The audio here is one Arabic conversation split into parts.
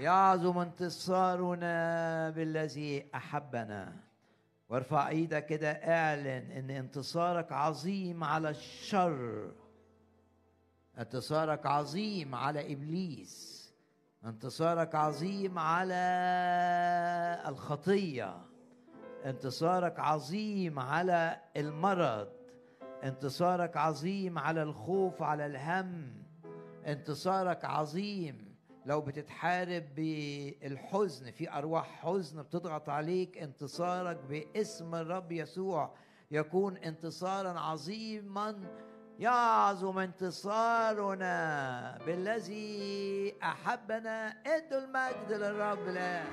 يعظم انتصارنا بالذي احبنا وارفع ايدك كده اعلن ان انتصارك عظيم على الشر انتصارك عظيم على ابليس انتصارك عظيم على الخطيه انتصارك عظيم على المرض انتصارك عظيم على الخوف على الهم انتصارك عظيم لو بتتحارب بالحزن في ارواح حزن بتضغط عليك انتصارك باسم الرب يسوع يكون انتصارا عظيما يعظم انتصارنا بالذي احبنا ادوا المجد للرب الان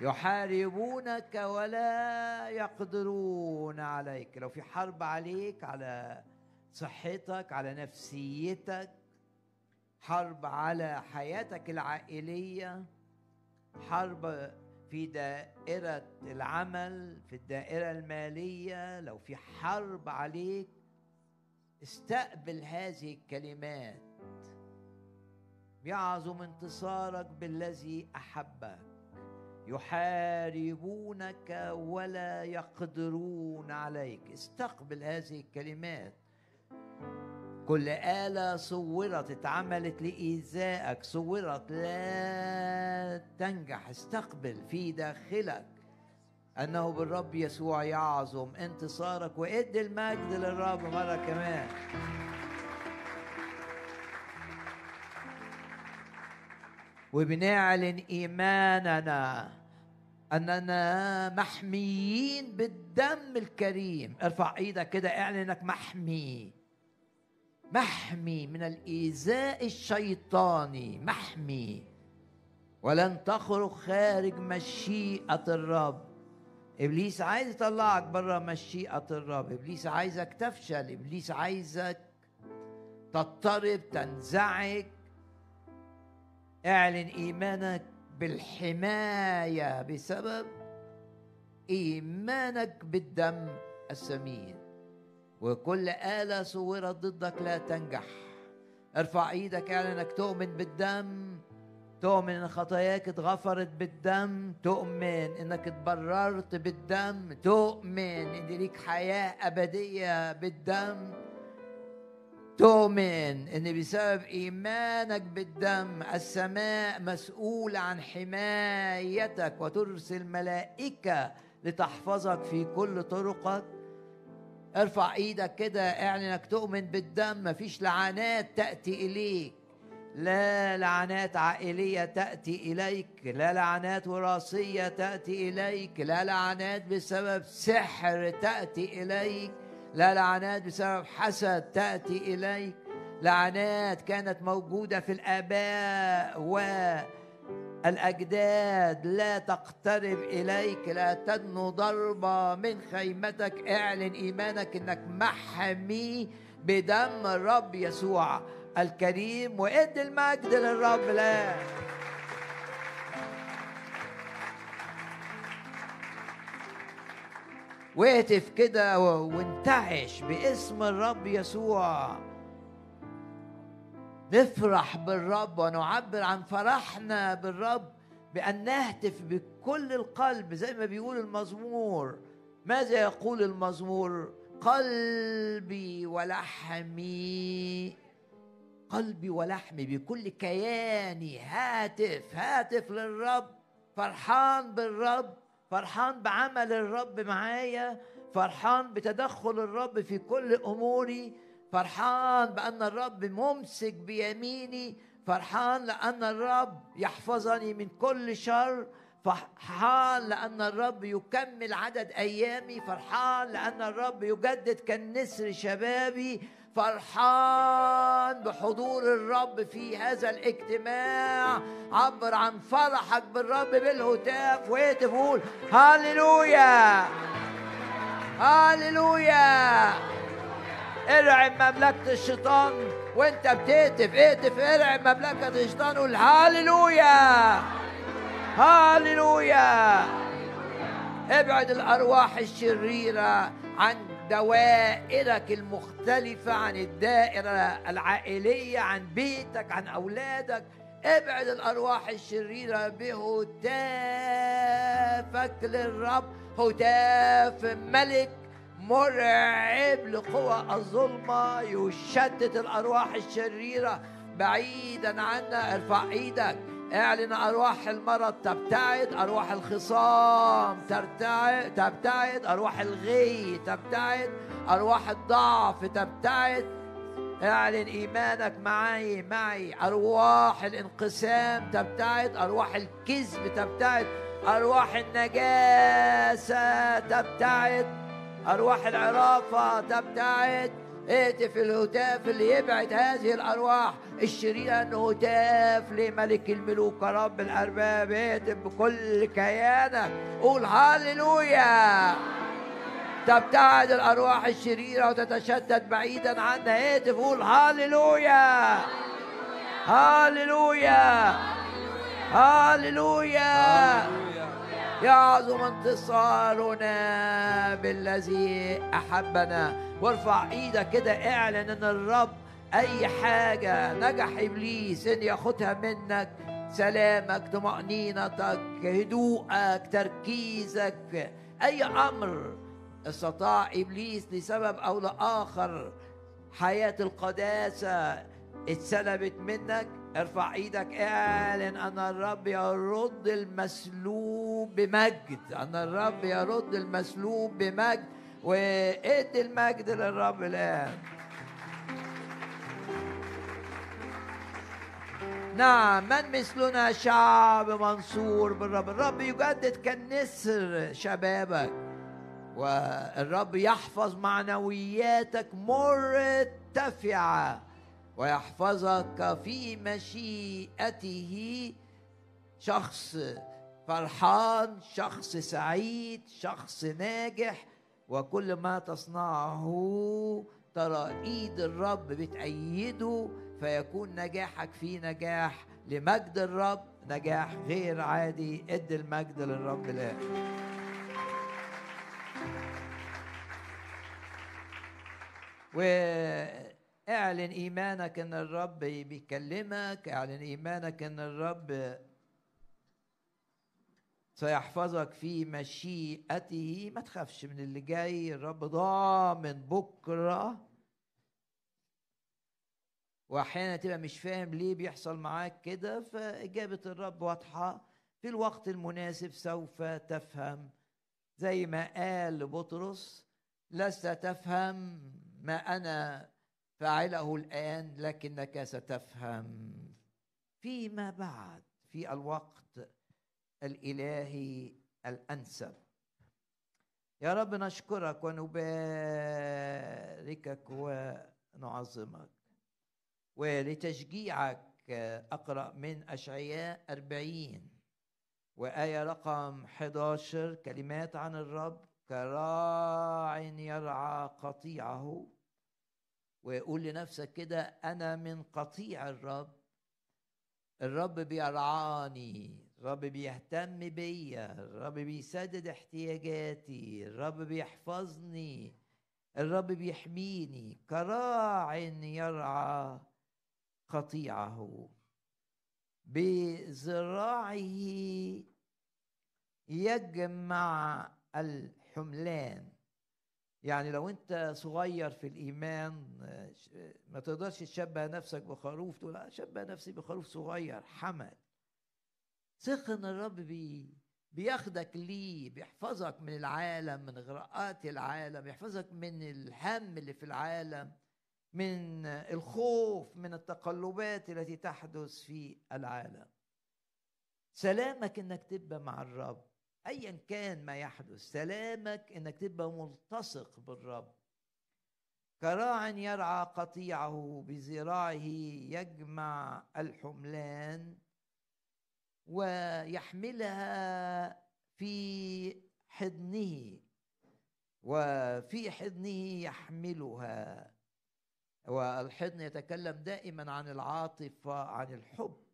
يحاربونك ولا يقدرون عليك لو في حرب عليك على صحتك على نفسيتك حرب على حياتك العائليه حرب في دائره العمل في الدائره الماليه لو في حرب عليك استقبل هذه الكلمات يعظم انتصارك بالذي احبك يحاربونك ولا يقدرون عليك استقبل هذه الكلمات كل آلة صورت اتعملت لإيذائك صورت لا تنجح استقبل في داخلك أنه بالرب يسوع يعظم انتصارك وإدي المجد للرب مرة كمان وبنعلن إيماننا أننا محميين بالدم الكريم ارفع إيدك كده اعلن إنك محمي محمي من الإيذاء الشيطاني محمي ولن تخرج خارج مشيئة الرب إبليس عايز يطلعك بره مشيئة الرب إبليس عايزك تفشل إبليس عايزك تضطرب تنزعج اعلن إيمانك بالحماية بسبب إيمانك بالدم الثمين وكل آلة صورت ضدك لا تنجح ارفع ايدك يعني اعلنك تؤمن بالدم تؤمن ان خطاياك اتغفرت بالدم تؤمن انك اتبررت بالدم تؤمن ان ليك حياه ابديه بالدم تؤمن ان بسبب ايمانك بالدم السماء مسؤوله عن حمايتك وترسل ملائكه لتحفظك في كل طرقك ارفع ايدك كده اعلن انك تؤمن بالدم مفيش لعنات تاتي اليك لا لعنات عائلية تأتي إليك لا لعنات وراثية تأتي إليك لا لعنات بسبب سحر تأتي إليك لا لعنات بسبب حسد تأتي إليك لعنات كانت موجودة في الآباء و الأجداد لا تقترب إليك لا تدنو ضربة من خيمتك اعلن إيمانك إنك محمي بدم الرب يسوع الكريم وإد المجد للرب لا واهتف كده وانتعش باسم الرب يسوع نفرح بالرب ونعبر عن فرحنا بالرب بأن نهتف بكل القلب زي ما بيقول المزمور ماذا يقول المزمور قلبي ولحمي قلبي ولحمي بكل كياني هاتف هاتف للرب فرحان بالرب فرحان بعمل الرب معايا فرحان بتدخل الرب في كل اموري فرحان بأن الرب ممسك بيميني فرحان لأن الرب يحفظني من كل شر فرحان لأن الرب يكمل عدد أيامي فرحان لأن الرب يجدد كالنسر شبابي فرحان بحضور الرب في هذا الاجتماع عبر عن فرحك بالرب بالهتاف وقول هاليلويا هاليلويا ارعب مملكة الشيطان وانت بتهتف اهتف ارعب مملكة الشيطان قول هاليلويا هاليلويا ابعد الأرواح الشريرة عن دوائرك المختلفة عن الدائرة العائلية عن بيتك عن أولادك ابعد الأرواح الشريرة بهتافك للرب هتاف ملك مرعب لقوى الظلمة يشتت الأرواح الشريرة بعيدا عنا ارفع ايدك اعلن أرواح المرض تبتعد أرواح الخصام تبتعد أرواح الغي تبتعد أرواح الضعف تبتعد اعلن ايمانك معي معي ارواح الانقسام تبتعد ارواح الكذب تبتعد ارواح النجاسه تبتعد أرواح العرافة تبتعد اهتف الهتاف اللي يبعد هذه الأرواح الشريرة أنه هتاف لملك الملوك رب الأرباب اهتف بكل كيانك قول هاليلويا تبتعد الأرواح الشريرة وتتشدد بعيدا عنها اهتف قول هاليلويا هاليلويا هاليلويا يعظم انتصارنا بالذي أحبنا وارفع إيدك كده اعلن أن الرب أي حاجة نجح إبليس إن ياخدها منك سلامك طمأنينتك هدوءك تركيزك أي أمر استطاع إبليس لسبب أو لآخر حياة القداسة اتسلبت منك ارفع ايدك اعلن ان الرب يرد المسلوب بمجد ان الرب يرد المسلوب بمجد وادي المجد للرب الان نعم من مثلنا شعب منصور بالرب الرب يجدد كالنسر شبابك والرب يحفظ معنوياتك مرتفعه ويحفظك في مشيئته شخص فرحان شخص سعيد شخص ناجح وكل ما تصنعه ترى ايد الرب بتأيده فيكون نجاحك فيه نجاح لمجد الرب نجاح غير عادي ادي المجد للرب الآن و اعلن ايمانك ان الرب بيكلمك اعلن ايمانك ان الرب سيحفظك في مشيئته ما تخافش من اللي جاي الرب ضامن بكره واحيانا تبقى مش فاهم ليه بيحصل معاك كده فاجابه الرب واضحه في الوقت المناسب سوف تفهم زي ما قال بطرس لست تفهم ما انا فاعله الآن لكنك ستفهم فيما بعد في الوقت الإلهي الأنسب يا رب نشكرك ونباركك ونعظمك ولتشجيعك أقرأ من أشعياء أربعين وآية رقم 11 كلمات عن الرب كراع يرعى قطيعه ويقول لنفسك كده انا من قطيع الرب الرب بيرعاني الرب بيهتم بيا الرب بيسدد احتياجاتي الرب بيحفظني الرب بيحميني كراع يرعى قطيعه بذراعه يجمع الحملان يعني لو انت صغير في الايمان آه، آه، ما تقدرش تشبه نفسك بخروف تقول اشبه آه، نفسي بخروف صغير حمل سخن الرب بي بياخدك ليه بيحفظك من العالم من غراءات العالم يحفظك من الهم اللي في العالم من الخوف من التقلبات التي تحدث في العالم سلامك انك تبقى مع الرب ايا كان ما يحدث سلامك انك تبقى ملتصق بالرب كراع يرعى قطيعه بذراعه يجمع الحملان ويحملها في حضنه وفي حضنه يحملها والحضن يتكلم دائما عن العاطفه عن الحب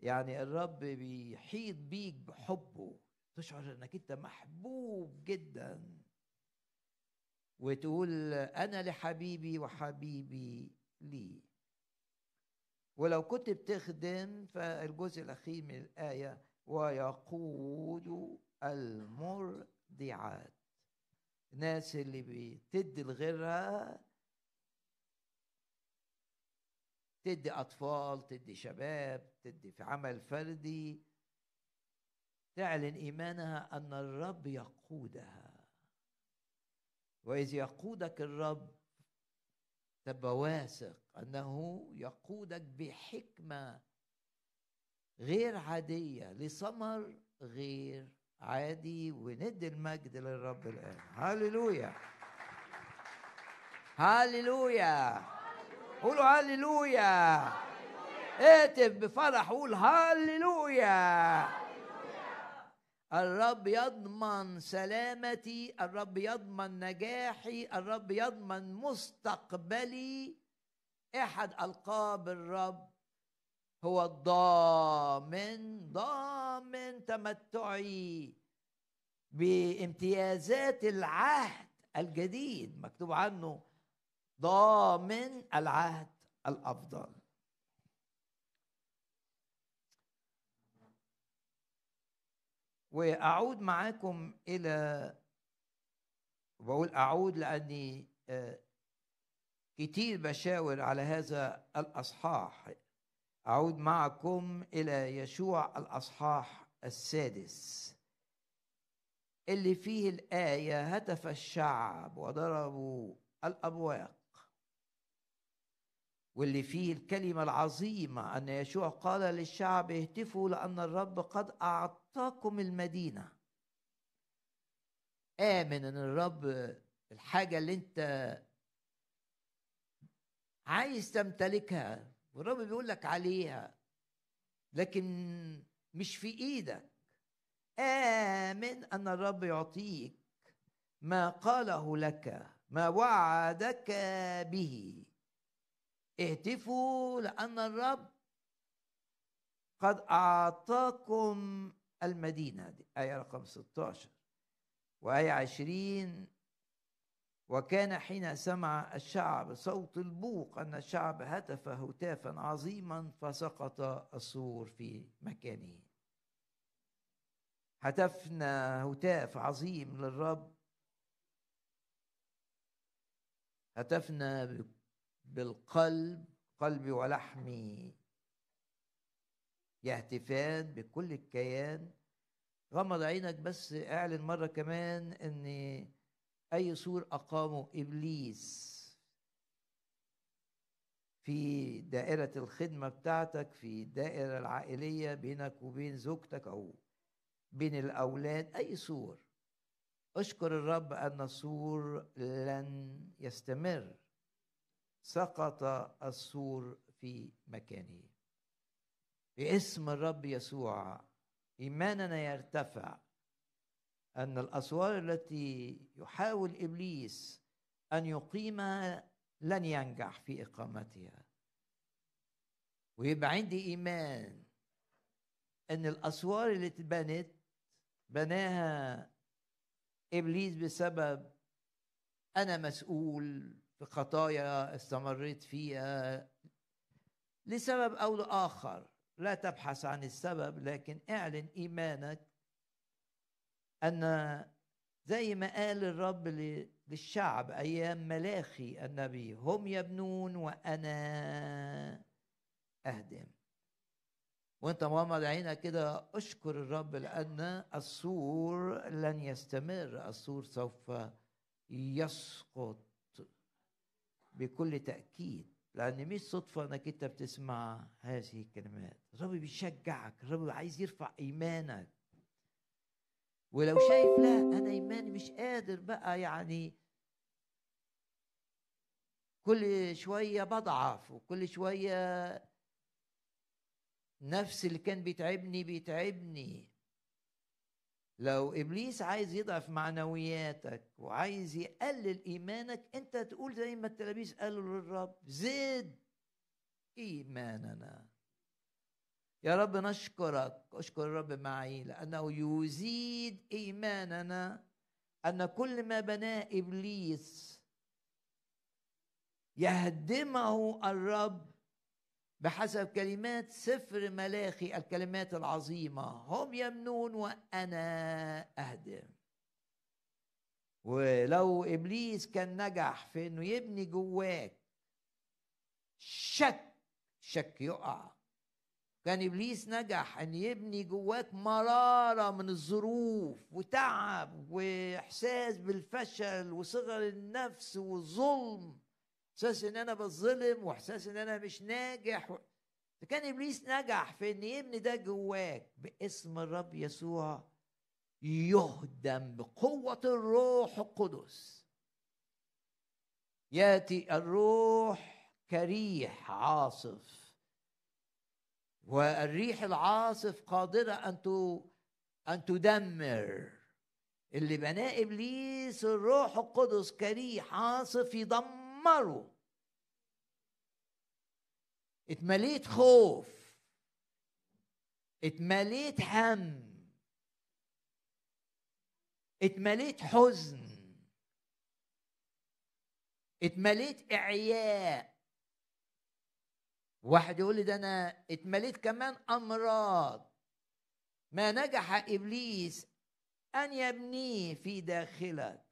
يعني الرب بيحيط بيك بحبه تشعر انك انت محبوب جدا وتقول انا لحبيبي وحبيبي لي ولو كنت بتخدم فالجزء الاخير من الايه ويقود المرضعات الناس اللي بتدي لغيرها تدي اطفال تدي شباب تدي في عمل فردي تعلن إيمانها أن الرب يقودها وإذ يقودك الرب تبقى واثق أنه يقودك بحكمة غير عادية لثمر غير عادي وندي المجد للرب الآن هللويا هللويا قولوا هللويا اهتف بفرح قول هللويا الرب يضمن سلامتي الرب يضمن نجاحي الرب يضمن مستقبلي احد القاب الرب هو الضامن ضامن تمتعي بامتيازات العهد الجديد مكتوب عنه ضامن العهد الافضل واعود معاكم الى بقول اعود لاني آه، كتير بشاور على هذا الاصحاح اعود معكم الى يشوع الاصحاح السادس اللي فيه الايه هتف الشعب وضربوا الابواق واللي فيه الكلمة العظيمة أن يشوع قال للشعب اهتفوا لأن الرب قد أعطاكم المدينة آمن أن الرب الحاجة اللي أنت عايز تمتلكها والرب بيقول لك عليها لكن مش في إيدك آمن أن الرب يعطيك ما قاله لك ما وعدك به اهتفوا لأن الرب قد أعطاكم المدينة دي آية رقم 16 وآية 20 وكان حين سمع الشعب صوت البوق أن الشعب هتف هتافا عظيما فسقط السور في مكانه هتفنا هتاف عظيم للرب هتفنا بالقلب قلبي ولحمي يهتفان بكل الكيان غمض عينك بس اعلن مرة كمان ان اي سور اقامه ابليس في دائرة الخدمة بتاعتك في الدائرة العائلية بينك وبين زوجتك او بين الاولاد اي سور اشكر الرب ان السور لن يستمر سقط السور في مكانه باسم الرب يسوع ايماننا يرتفع ان الاسوار التي يحاول ابليس ان يقيمها لن ينجح في اقامتها ويبقى عندي ايمان ان الاسوار اللي اتبنت بناها ابليس بسبب انا مسؤول في خطايا استمريت فيها لسبب او لاخر لا تبحث عن السبب لكن اعلن ايمانك ان زي ما قال الرب للشعب ايام ملاخي النبي هم يبنون وانا اهدم وانت مغمض عينك كده اشكر الرب لان السور لن يستمر السور سوف يسقط بكل تأكيد لأن مش صدفة أنك أنت بتسمع هذه الكلمات الرب بيشجعك الرب عايز يرفع إيمانك ولو شايف لا أنا إيماني مش قادر بقى يعني كل شوية بضعف وكل شوية نفس اللي كان بيتعبني بيتعبني لو ابليس عايز يضعف معنوياتك وعايز يقلل ايمانك انت تقول زي ما التلاميذ قالوا للرب زد ايماننا يا رب نشكرك اشكر الرب معي لانه يزيد ايماننا ان كل ما بناه ابليس يهدمه الرب بحسب كلمات سفر ملاخي الكلمات العظيمة هم يمنون وأنا أهدم ولو إبليس كان نجح في أنه يبني جواك شك شك يقع كان إبليس نجح أن يبني جواك مرارة من الظروف وتعب وإحساس بالفشل وصغر النفس وظلم احساس ان انا بتظلم واحساس ان انا مش ناجح و... فكان ابليس نجح في ان يبني ده جواك باسم الرب يسوع يهدم بقوه الروح القدس ياتي الروح كريح عاصف والريح العاصف قادره ان ان تدمر اللي بناه ابليس الروح القدس كريح عاصف يدمر تأمروا اتمليت خوف اتمليت هم اتمليت حزن اتمليت إعياء واحد يقول لي ده أنا اتمليت كمان أمراض ما نجح إبليس أن يبنيه في داخلك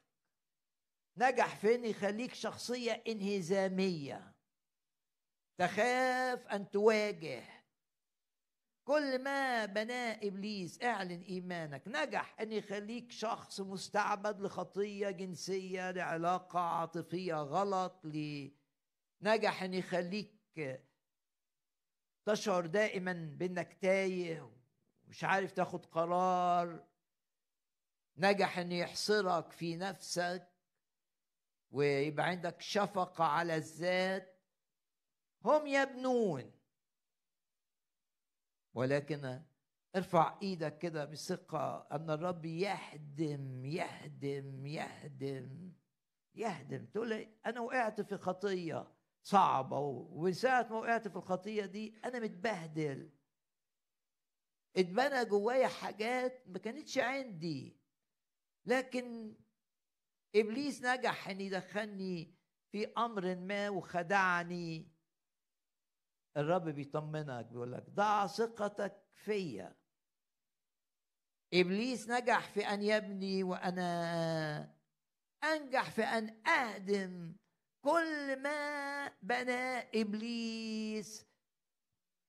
نجح في ان يخليك شخصيه انهزاميه تخاف ان تواجه كل ما بناه ابليس اعلن ايمانك نجح ان يخليك شخص مستعبد لخطيه جنسيه لعلاقه عاطفيه غلط ل نجح ان يخليك تشعر دائما بانك تايه ومش عارف تاخد قرار نجح ان يحصرك في نفسك ويبقى عندك شفقة على الذات هم يبنون ولكن ارفع ايدك كده بثقة ان الرب يهدم يهدم يهدم يهدم تقول لي انا وقعت في خطية صعبة وساعة ما وقعت في الخطية دي انا متبهدل اتبنى جوايا حاجات ما كانتش عندي لكن ابليس نجح ان يدخلني في امر ما وخدعني الرب بيطمنك بيقول لك ضع ثقتك فيا ابليس نجح في ان يبني وانا انجح في ان اهدم كل ما بناه ابليس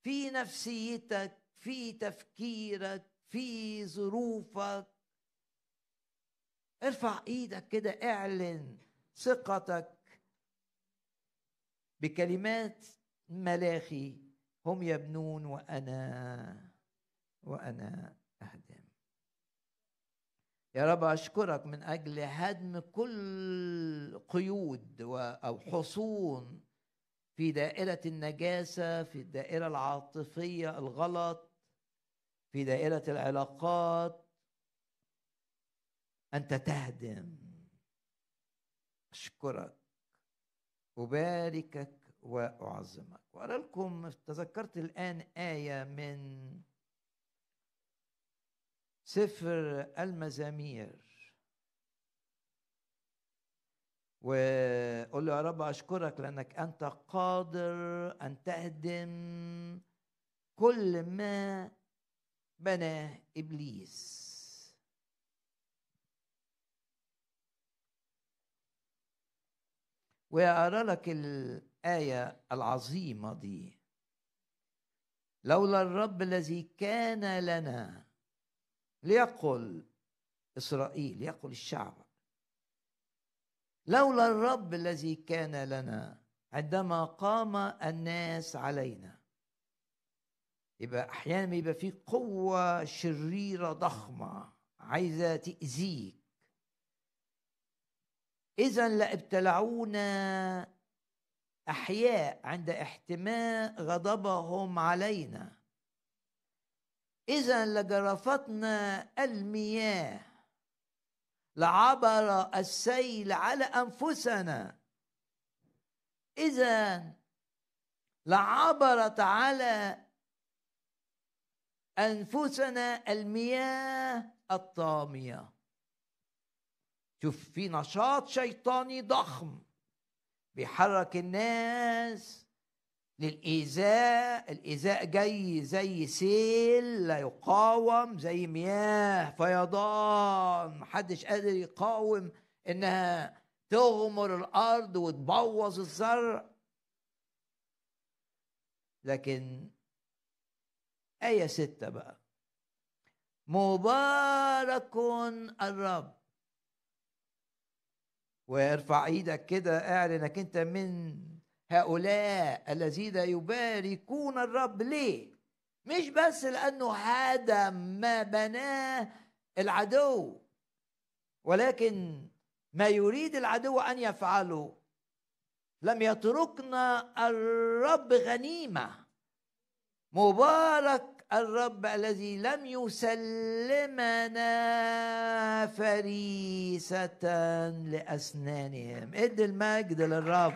في نفسيتك في تفكيرك في ظروفك ارفع ايدك كده اعلن ثقتك بكلمات ملاخي هم يبنون وانا وانا اهدم يا رب اشكرك من اجل هدم كل قيود او حصون في دائره النجاسه في الدائره العاطفيه الغلط في دائره العلاقات أنت تهدم أشكرك أباركك وأعظمك وأرى لكم تذكرت الآن آية من سفر المزامير وقل له يا رب أشكرك لأنك أنت قادر أن تهدم كل ما بناه إبليس ويقرا لك الآية العظيمة دي لولا الرب الذي كان لنا ليقل إسرائيل يقل الشعب لولا الرب الذي كان لنا عندما قام الناس علينا يبقى أحيانا يبقى في قوة شريرة ضخمة عايزة تأذيك إذا لابتلعونا أحياء عند احتماء غضبهم علينا إذا لجرفتنا المياه لعبر السيل على أنفسنا إذا لعبرت على أنفسنا المياه الطامية شوف في نشاط شيطاني ضخم بيحرك الناس للإيذاء الإيذاء جاي زي سيل لا يقاوم زي مياه فيضان محدش قادر يقاوم إنها تغمر الأرض وتبوظ الزرع لكن آية ستة بقى مبارك الرب وارفع ايدك كده اعلنك انت من هؤلاء الذين يباركون الرب ليه مش بس لانه هذا ما بناه العدو ولكن ما يريد العدو ان يفعله لم يتركنا الرب غنيمه مبارك الرب الذي لم يسلمنا فريسة لأسنانهم ادي المجد للرب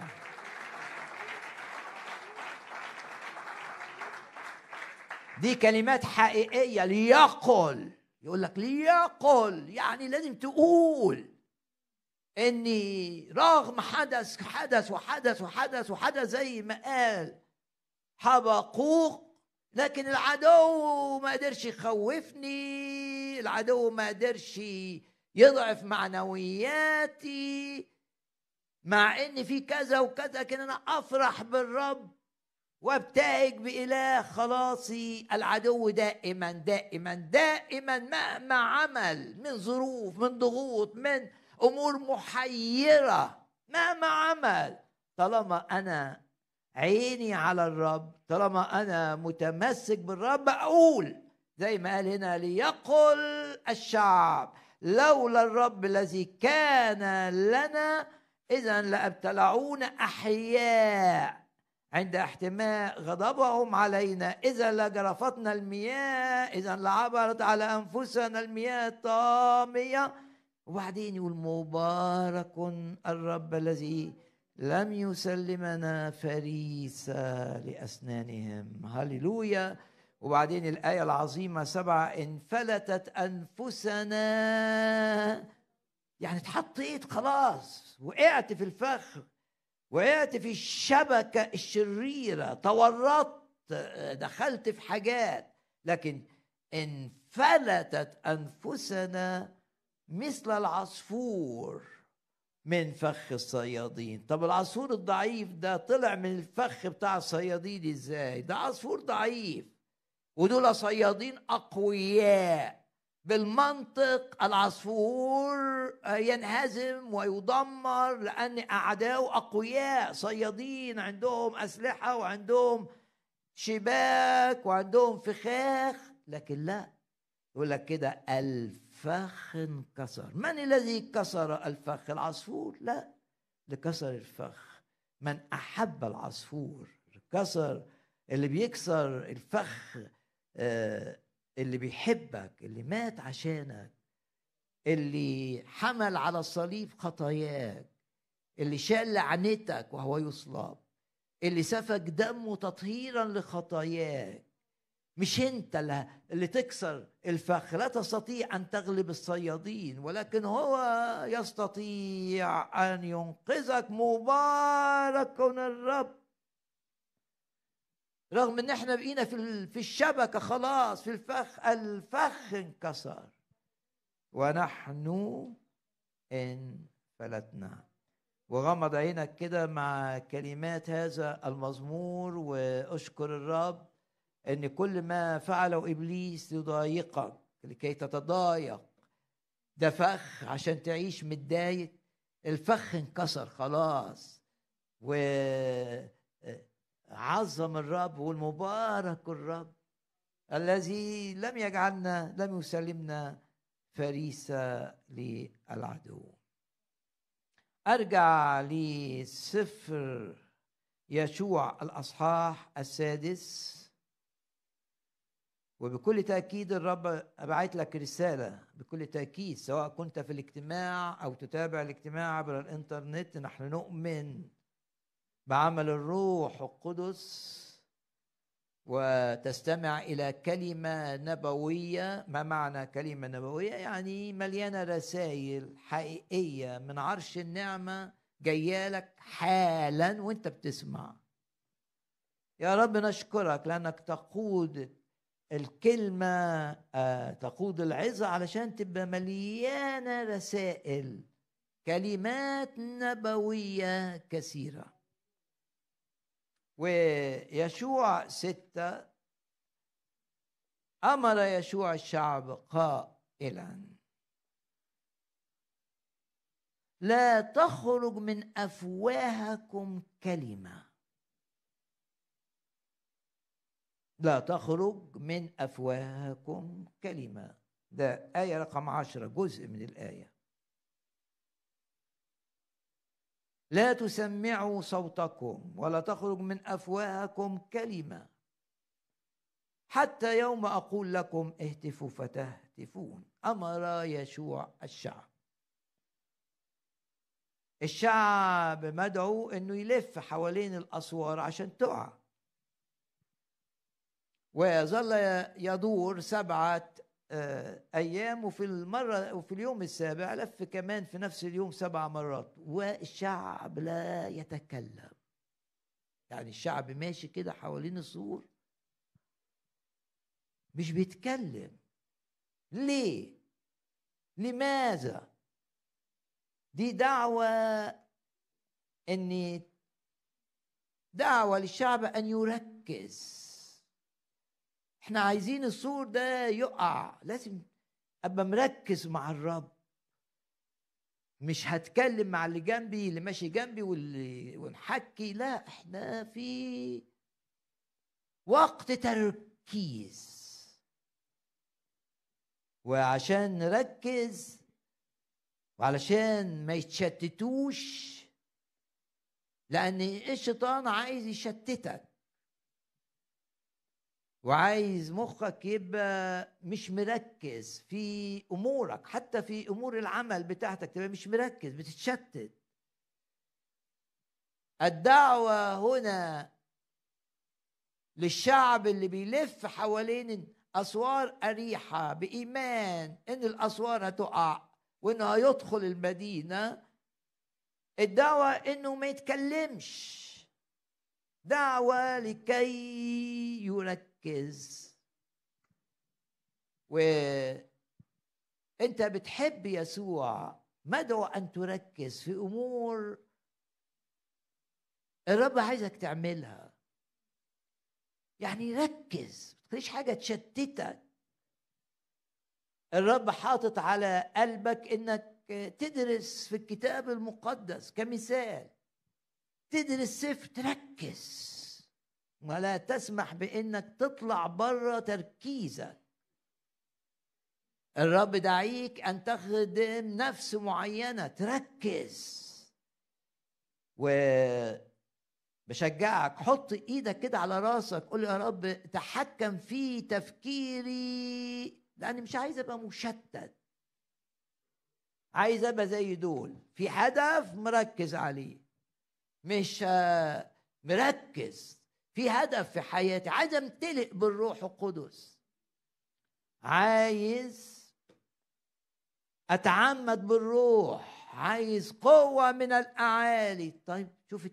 دي كلمات حقيقية ليقل يقول لك ليقل يعني لازم تقول اني رغم حدث حدث وحدث وحدث وحدث زي ما قال حبقوق لكن العدو ما قدرش يخوفني العدو ما قدرش يضعف معنوياتي مع ان في كذا وكذا لكن انا افرح بالرب وابتهج باله خلاصي العدو دائما دائما دائما مهما عمل من ظروف من ضغوط من امور محيره مهما عمل طالما انا عيني على الرب طالما انا متمسك بالرب اقول زي ما قال هنا ليقل الشعب لولا الرب الذي كان لنا اذا لابتلعون احياء عند احتماء غضبهم علينا اذا لجرفتنا المياه اذا لعبرت على انفسنا المياه الطاميه وبعدين يقول مبارك الرب الذي لم يسلمنا فريسة لأسنانهم هللويا وبعدين الآية العظيمة سبعة انفلتت أنفسنا يعني اتحطيت خلاص وقعت في الفخ وقعت في الشبكة الشريرة تورطت دخلت في حاجات لكن انفلتت أنفسنا مثل العصفور من فخ الصيادين طب العصفور الضعيف ده طلع من الفخ بتاع الصيادين ازاي ده عصفور ضعيف ودول صيادين اقوياء بالمنطق العصفور ينهزم ويدمر لان اعداؤه اقوياء صيادين عندهم اسلحه وعندهم شباك وعندهم فخاخ لكن لا يقول لك كده ألف فخ انكسر من الذي كسر الفخ العصفور لا اللي كسر الفخ من أحب العصفور كسر اللي بيكسر الفخ آه، اللي بيحبك اللي مات عشانك اللي حمل على الصليب خطاياك اللي شال لعنتك وهو يصلب اللي سفك دمه تطهيرا لخطاياك مش انت اللي تكسر الفخ لا تستطيع ان تغلب الصيادين ولكن هو يستطيع ان ينقذك مبارك الرب رغم ان احنا بقينا في في الشبكه خلاص في الفخ الفخ انكسر ونحن انفلتنا وغمض عينك كده مع كلمات هذا المزمور واشكر الرب ان كل ما فعله ابليس يضايقك لكي تتضايق ده فخ عشان تعيش متضايق الفخ انكسر خلاص وعظم الرب والمبارك الرب الذي لم يجعلنا لم يسلمنا فريسة للعدو أرجع لسفر يشوع الأصحاح السادس وبكل تأكيد الرب أبعت لك رسالة بكل تأكيد سواء كنت في الاجتماع أو تتابع الاجتماع عبر الإنترنت نحن نؤمن بعمل الروح القدس وتستمع إلى كلمة نبوية ما معنى كلمة نبوية يعني مليانة رسائل حقيقية من عرش النعمة لك حالا وانت بتسمع يا رب نشكرك لأنك تقود الكلمة آه، تقود العظة علشان تبقى مليانة رسائل كلمات نبوية كثيرة ويشوع ستة أمر يشوع الشعب قائلا لا تخرج من أفواهكم كلمة لا تخرج من أفواهكم كلمة ده آية رقم عشرة جزء من الآية لا تسمعوا صوتكم ولا تخرج من أفواهكم كلمة حتى يوم أقول لكم اهتفوا فتهتفون أمر يشوع الشعب الشعب مدعو أنه يلف حوالين الأسوار عشان تقع وظل يدور سبعة آه، أيام وفي المرة وفي اليوم السابع لف كمان في نفس اليوم سبع مرات والشعب لا يتكلم يعني الشعب ماشي كده حوالين السور مش بيتكلم ليه لماذا دي دعوة أن دعوة للشعب أن يركز احنا عايزين السور ده يقع لازم ابقى مركز مع الرب مش هتكلم مع اللي جنبي اللي ماشي جنبي واللي ونحكي لا احنا في وقت تركيز وعشان نركز وعلشان ما يتشتتوش لان الشيطان عايز يشتتك وعايز مخك يبقى مش مركز في امورك حتى في امور العمل بتاعتك تبقى مش مركز بتتشتت الدعوه هنا للشعب اللي بيلف حوالين اسوار اريحه بايمان ان الاسوار هتقع وانه هيدخل المدينه الدعوه انه ما يتكلمش دعوه لكي يركز مركز وانت بتحب يسوع مدعو ان تركز في امور الرب عايزك تعملها يعني ركز ما تخليش حاجه تشتتك الرب حاطط على قلبك انك تدرس في الكتاب المقدس كمثال تدرس سفر تركز ولا تسمح بانك تطلع بره تركيزك الرب دعيك ان تخدم نفس معينه تركز وبشجعك حط ايدك كده على راسك قول يا رب تحكم في تفكيري لاني مش عايز ابقى مشتت عايز ابقى زي دول في هدف مركز عليه مش آه، مركز في هدف في حياتي عايز امتلئ بالروح القدس عايز اتعمد بالروح عايز قوة من الأعالي طيب شوف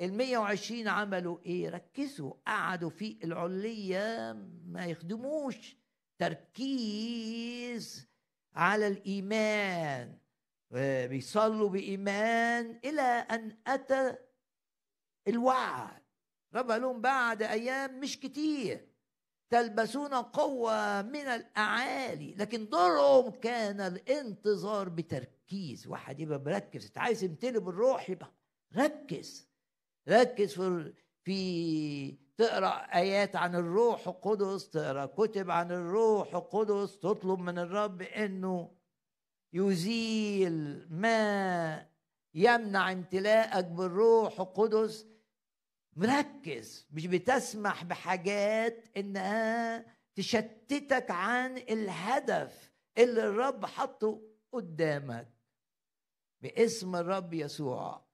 ال 120 عملوا ايه ركزوا قعدوا في العلية ما يخدموش تركيز على الإيمان آه، بيصلوا بإيمان إلى أن أتى الوعد الرب قال لهم بعد ايام مش كتير تلبسون قوة من الأعالي لكن دورهم كان الانتظار بتركيز واحد يبقى مركز انت عايز تمتلي بالروح يبقى ركز ركز في في تقرا ايات عن الروح القدس تقرا كتب عن الروح القدس تطلب من الرب انه يزيل ما يمنع امتلاءك بالروح القدس مركز مش بتسمح بحاجات انها تشتتك عن الهدف اللي الرب حطه قدامك باسم الرب يسوع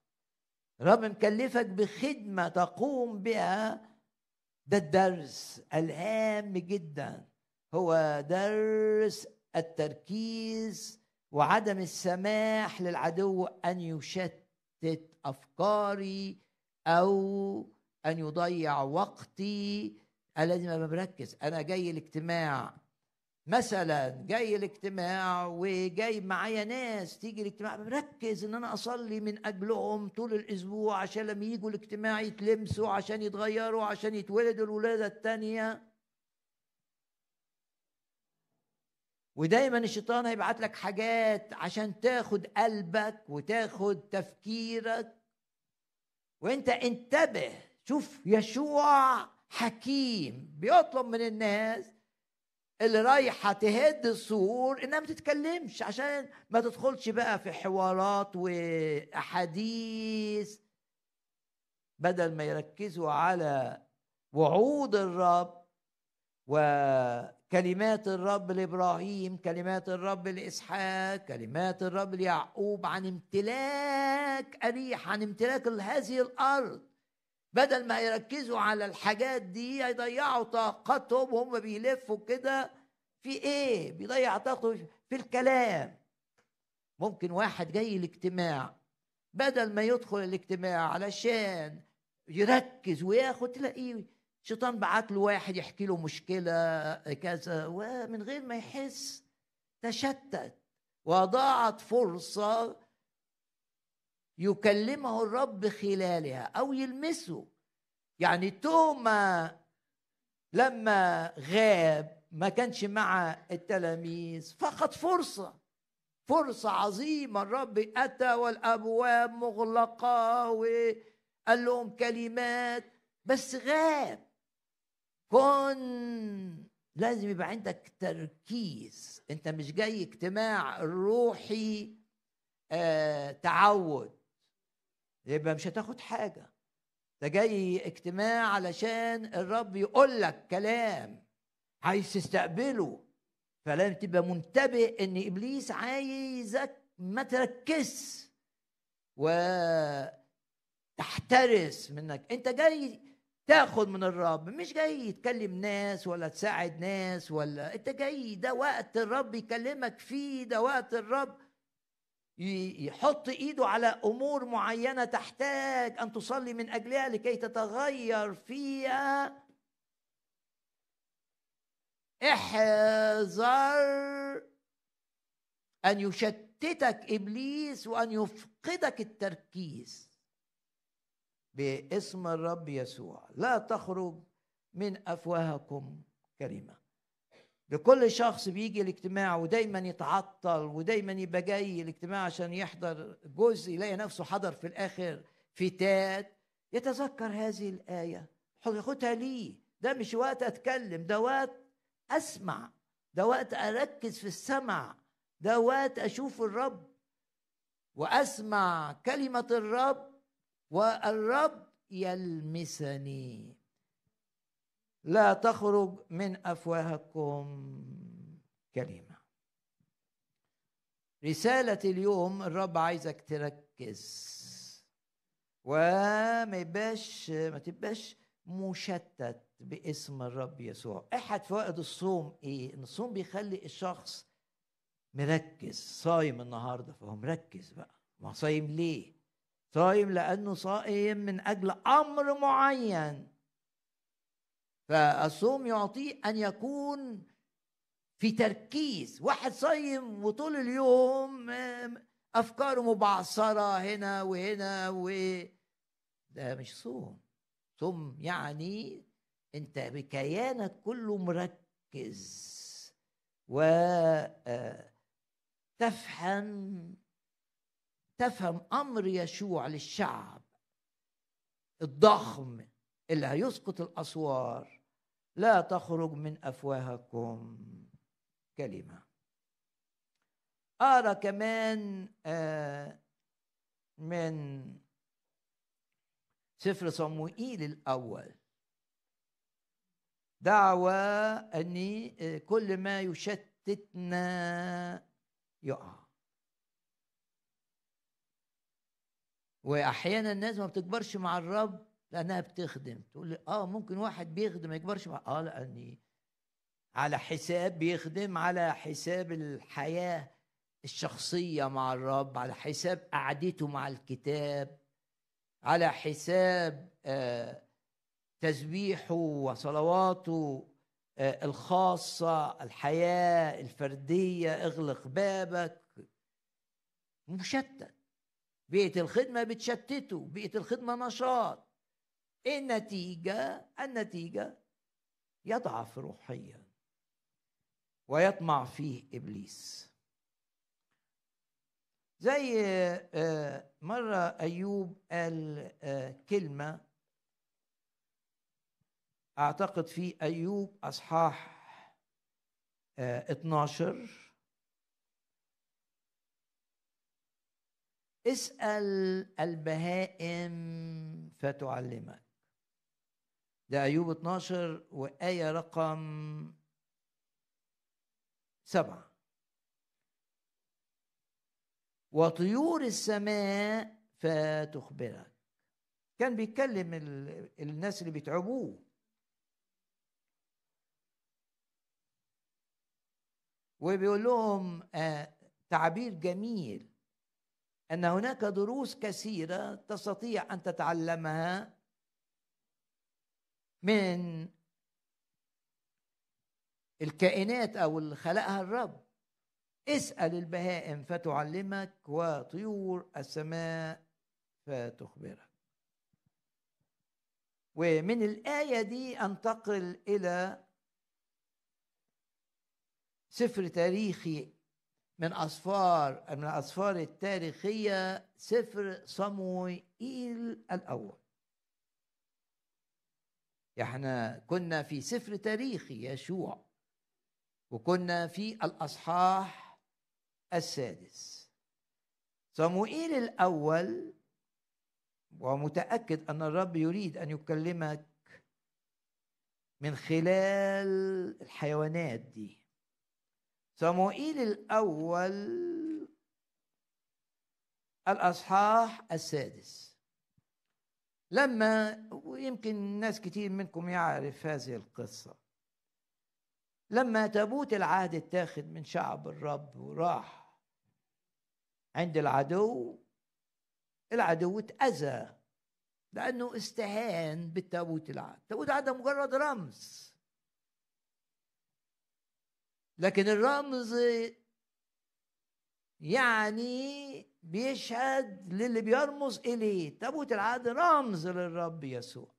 رب مكلفك بخدمه تقوم بها ده الدرس الهام جدا هو درس التركيز وعدم السماح للعدو ان يشتت افكاري او ان يضيع وقتي الذي ما بركز انا جاي الاجتماع مثلا جاي الاجتماع وجاي معايا ناس تيجي الاجتماع بركز ان انا اصلي من اجلهم طول الاسبوع عشان لما يجوا الاجتماع يتلمسوا عشان يتغيروا عشان يتولدوا الولاده الثانيه ودايما الشيطان هيبعت لك حاجات عشان تاخد قلبك وتاخد تفكيرك وانت انتبه شوف يشوع حكيم بيطلب من الناس اللي رايحة تهد السور انها ما تتكلمش عشان ما تدخلش بقى في حوارات واحاديث بدل ما يركزوا على وعود الرب وكلمات الرب لابراهيم كلمات الرب لاسحاق كلمات الرب ليعقوب عن امتلاك اريح عن امتلاك هذه الارض بدل ما يركزوا على الحاجات دي هيضيعوا طاقتهم وهم بيلفوا كده في ايه بيضيع طاقته في الكلام ممكن واحد جاي الاجتماع بدل ما يدخل الاجتماع علشان يركز وياخد تلاقيه شيطان بعت له واحد يحكي له مشكله كذا ومن غير ما يحس تشتت وضاعت فرصه يكلمه الرب خلالها او يلمسه يعني توما لما غاب ما كانش مع التلاميذ فقد فرصه فرصه عظيمه الرب اتى والابواب مغلقه وقال لهم كلمات بس غاب كن لازم يبقى عندك تركيز انت مش جاي اجتماع روحي آه تعود يبقى مش هتاخد حاجه ده جاي اجتماع علشان الرب يقول لك كلام عايز تستقبله فلازم تبقى منتبه ان ابليس عايزك ما تركز وتحترس منك انت جاي تاخد من الرب مش جاي تكلم ناس ولا تساعد ناس ولا انت جاي ده وقت الرب يكلمك فيه ده وقت الرب يحط ايده على امور معينه تحتاج ان تصلي من اجلها لكي تتغير فيها احذر ان يشتتك ابليس وان يفقدك التركيز باسم الرب يسوع لا تخرج من افواهكم كلمه لكل شخص بيجي الاجتماع ودايما يتعطل ودايما يبقى جاي الاجتماع عشان يحضر جزء يلاقي نفسه حضر في الاخر فتات يتذكر هذه الايه خدها ليه ده مش وقت اتكلم ده وقت اسمع ده وقت اركز في السمع ده وقت اشوف الرب واسمع كلمه الرب والرب يلمسني لا تخرج من أفواهكم كلمة رسالة اليوم الرب عايزك تركز وما يبقاش ما تبقاش مشتت باسم الرب يسوع احد فوائد الصوم ايه ان الصوم بيخلي الشخص مركز صايم النهارده فهو مركز بقى ما صايم ليه صايم لانه صايم من اجل امر معين فالصوم يعطيه أن يكون في تركيز واحد صايم وطول اليوم أفكاره مبعثرة هنا وهنا و ده مش صوم صوم يعني أنت بكيانك كله مركز و آه، تفهم تفهم امر يشوع للشعب الضخم اللي هيسقط الاسوار لا تخرج من أفواهكم كلمة أرى كمان آه، من سفر صموئيل الأول دعوة أن آه، كل ما يشتتنا يقع واحيانا الناس ما بتكبرش مع الرب لانها بتخدم تقول لي اه ممكن واحد بيخدم ما يكبرش اه لاني على حساب بيخدم على حساب الحياه الشخصيه مع الرب على حساب قعدته مع الكتاب على حساب آه، تسبيحه وصلواته آه، الخاصه الحياه الفرديه اغلق بابك مشتت بيئه الخدمه بتشتته بيئه الخدمه نشاط إيه النتيجة النتيجة يضعف روحيا ويطمع فيه إبليس زي آه، مرة أيوب قال آه، كلمة أعتقد في أيوب أصحاح 12 آه، اسأل البهائم فتعلمك ده أيوب 12 وآية رقم سبعة وطيور السماء فتخبرك كان بيتكلم الناس اللي بيتعبوه وبيقول لهم آه، تعبير جميل ان هناك دروس كثيره تستطيع ان تتعلمها من الكائنات او اللي خلقها الرب اسال البهائم فتعلمك وطيور السماء فتخبرك ومن الايه دي انتقل الى سفر تاريخي من أسفار من الأسفار التاريخية سفر صموئيل الأول احنا كنا في سفر تاريخي يشوع وكنا في الاصحاح السادس صموئيل الاول ومتاكد ان الرب يريد ان يكلمك من خلال الحيوانات دي صموئيل الاول الاصحاح السادس لما ويمكن ناس كتير منكم يعرف هذه القصة لما تابوت العهد اتاخد من شعب الرب وراح عند العدو العدو اتأذى لأنه استهان بالتابوت العهد تابوت العهد مجرد رمز لكن الرمز يعني بيشهد للي بيرمز إليه تابوت العهد رمز للرب يسوع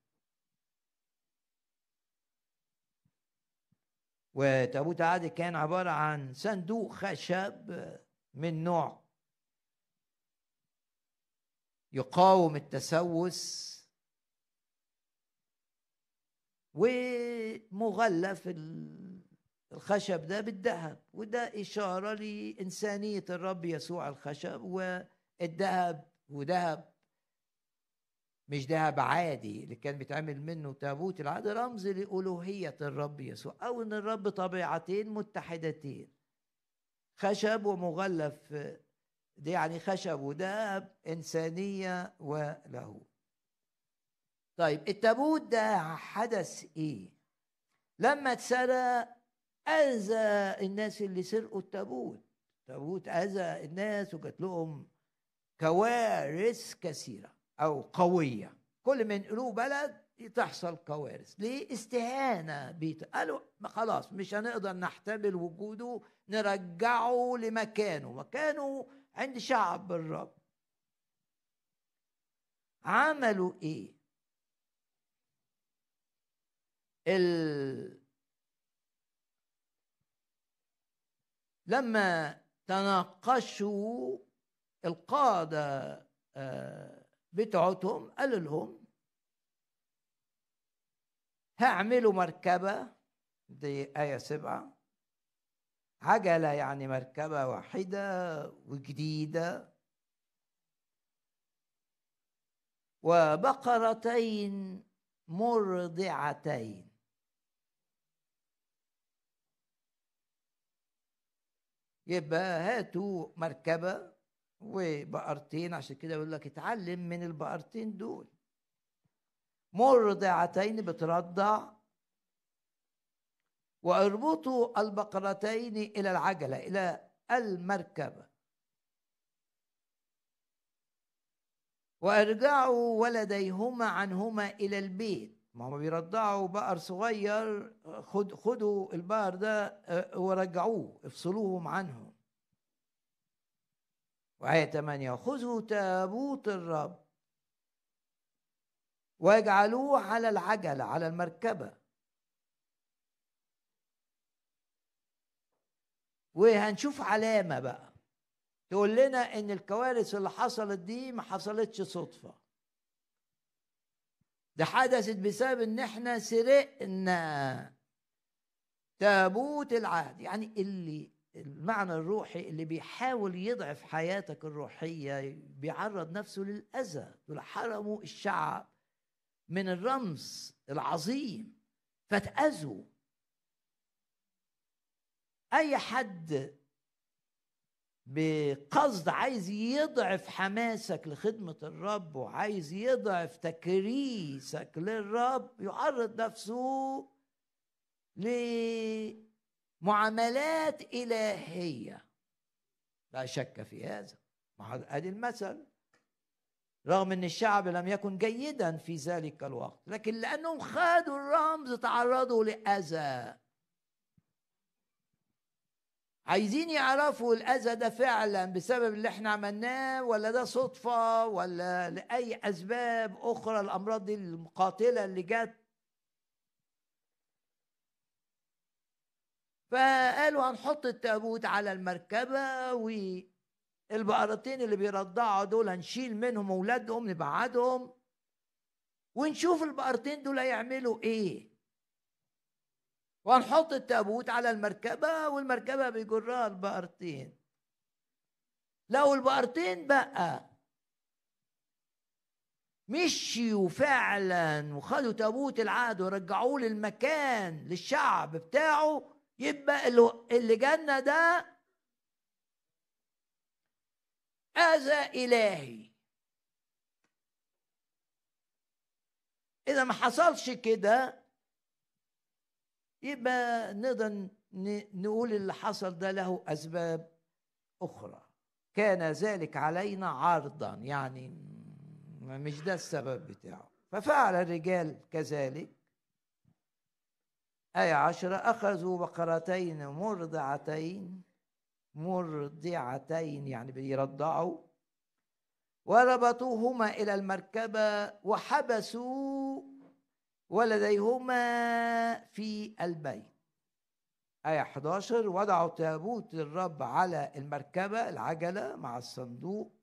وتابوت العهد كان عبارة عن صندوق خشب من نوع يقاوم التسوس ومغلف الخشب ده بالذهب وده إشارة لإنسانية الرب يسوع الخشب والذهب وذهب مش ذهب عادي اللي كان بيتعمل منه تابوت العهد رمز لألوهية الرب يسوع أو إن الرب طبيعتين متحدتين خشب ومغلف دي يعني خشب وذهب إنسانية وله طيب التابوت ده حدث إيه؟ لما اتسرق اذى الناس اللي سرقوا التابوت التابوت اذى الناس وجات لهم كوارث كثيره او قويه كل ما ينقلوه بلد تحصل كوارث ليه استهانه بيت قالوا خلاص مش هنقدر نحتمل وجوده نرجعه لمكانه مكانه عند شعب الرب عملوا ايه ال لما تناقشوا القادة آه، بتوعتهم قالوا لهم هعملوا مركبة دي آية سبعة عجلة يعني مركبة واحدة وجديدة وبقرتين مرضعتين يبقى هاتوا مركبة وبقرتين عشان كده يقول لك اتعلم من البقرتين دول مرضعتين بترضع واربطوا البقرتين إلى العجلة إلى المركبة وارجعوا ولديهما عنهما إلى البيت ما هم بيرضعوا بقر صغير خد خدوا البقر ده آه، ورجعوه افصلوهم عنهم وآية 8 خذوا تابوت الرب واجعلوه على العجلة على المركبة وهنشوف علامة بقى تقول لنا إن الكوارث اللي حصلت دي ما حصلتش صدفة ده حدثت بسبب ان احنا سرقنا تابوت العهد يعني اللي المعنى الروحي اللي بيحاول يضعف حياتك الروحية بيعرض نفسه للأذى دول حرموا الشعب من الرمز العظيم فتأذوا أي حد بقصد عايز يضعف حماسك لخدمة الرب وعايز يضعف تكريسك للرب يعرض نفسه لمعاملات إلهية لا شك في هذا ادي المثل رغم ان الشعب لم يكن جيدا في ذلك الوقت لكن لانهم خادوا الرمز تعرضوا لاذى عايزين يعرفوا الأذى ده فعلا بسبب اللي احنا عملناه ولا ده صدفة ولا لأي أسباب أخرى الأمراض دي القاتلة اللي جت فقالوا هنحط التابوت على المركبة والبقرتين اللي بيرضعوا دول هنشيل منهم أولادهم نبعدهم ونشوف البقرتين دول هيعملوا إيه ونحط التابوت على المركبة والمركبة بيجرها البقرتين لو البقرتين بقى مشيوا فعلا وخدوا تابوت العهد ورجعوه للمكان للشعب بتاعه يبقى اللي جنة ده أذى إلهي إذا ما حصلش كده يبقى نقدر نقول اللي حصل ده له أسباب أخرى كان ذلك علينا عرضا يعني مش ده السبب بتاعه ففعل الرجال كذلك آية عشرة أخذوا بقرتين مرضعتين مرضعتين يعني بيرضعوا وربطوهما إلى المركبة وحبسوا ولديهما في البيت آية 11 وضعوا تابوت الرب على المركبة العجلة مع الصندوق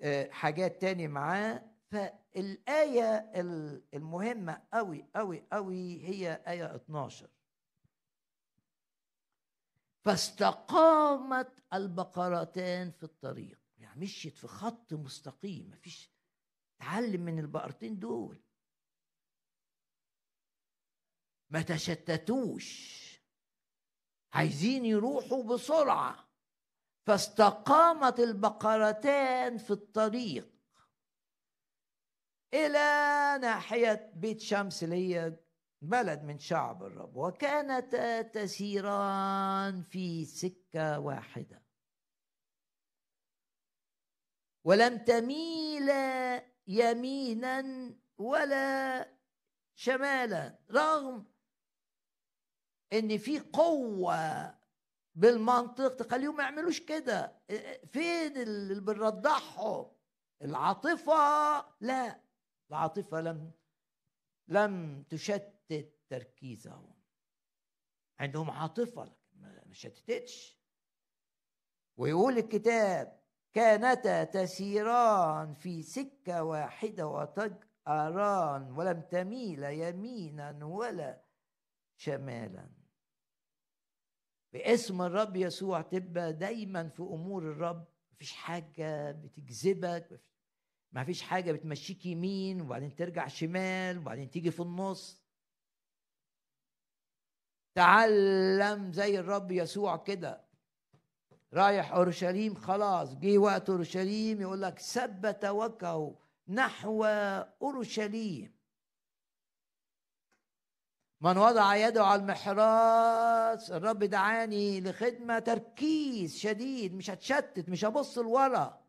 آه، حاجات تاني معاه فالآية المهمة أوي أوي أوي هي آية 12 فاستقامت البقرتان في الطريق يعني مشيت في خط مستقيم مفيش تعلم من البقرتين دول ما تشتتوش عايزين يروحوا بسرعة فاستقامت البقرتان في الطريق إلى ناحية بيت شمس اللي هي بلد من شعب الرب وكانتا تسيران في سكة واحدة ولم تميلا يمينا ولا شمالا رغم ان في قوه بالمنطق تخليهم ما يعملوش كده فين اللي بنرضعهم العاطفه لا العاطفه لم لم تشتت تركيزهم عندهم عاطفه لكن ما شتتتش ويقول الكتاب كانتا تسيران في سكه واحده وتجاران ولم تميل يمينا ولا شمالا باسم الرب يسوع تبقى دايما في امور الرب مفيش حاجه بتجذبك مفيش حاجه بتمشيك يمين وبعدين ترجع شمال وبعدين تيجي في النص تعلم زي الرب يسوع كده رايح اورشليم خلاص جه وقت اورشليم يقول لك ثبت وجهه نحو اورشليم من وضع يده على المحراث الرب دعاني لخدمة تركيز شديد مش هتشتت مش هبص لورا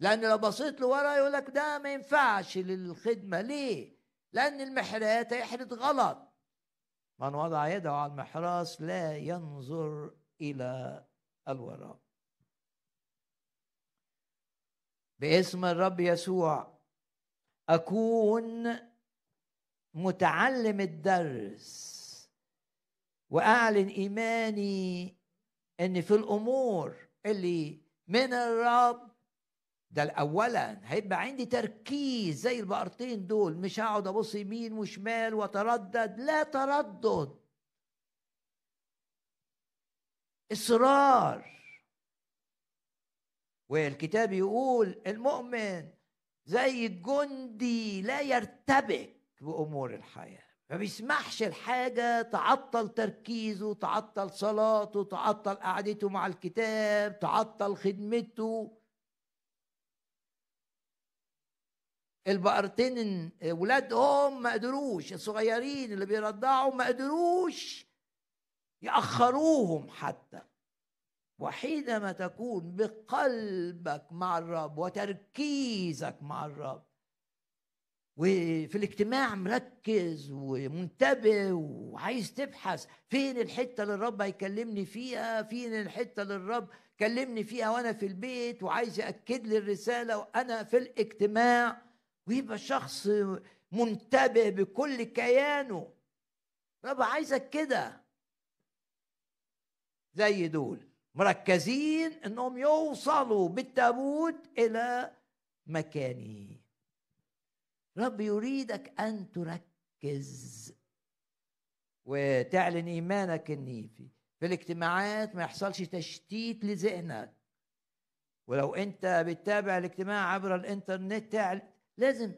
لأن لو بصيت لورا يقول لك ده ما ينفعش للخدمة ليه؟ لأن المحراث هيحرد غلط من وضع يده على المحراث لا ينظر إلى الوراء باسم الرب يسوع أكون متعلم الدرس واعلن ايماني ان في الامور اللي من الرب ده اولا هيبقى عندي تركيز زي البقرتين دول مش هقعد ابص يمين وشمال واتردد لا تردد اصرار والكتاب يقول المؤمن زي الجندي لا يرتبك بأمور الحياة ما بيسمحش الحاجة تعطل تركيزه تعطل صلاته تعطل قعدته مع الكتاب تعطل خدمته البقرتين ولادهم ما قدروش الصغيرين اللي بيرضعوا ما قدروش يأخروهم حتى وحينما تكون بقلبك مع الرب وتركيزك مع الرب وفي الاجتماع مركز ومنتبه وعايز تبحث فين الحتة اللي الرب هيكلمني فيها فين الحتة اللي الرب كلمني فيها وانا في البيت وعايز يأكد لي الرسالة وانا في الاجتماع ويبقى شخص منتبه بكل كيانه رب عايزك كده زي دول مركزين انهم يوصلوا بالتابوت الى مكانه رب يريدك أن تركز وتعلن إيمانك النيفي في الاجتماعات ما يحصلش تشتيت لذهنك ولو أنت بتتابع الاجتماع عبر الإنترنت لازم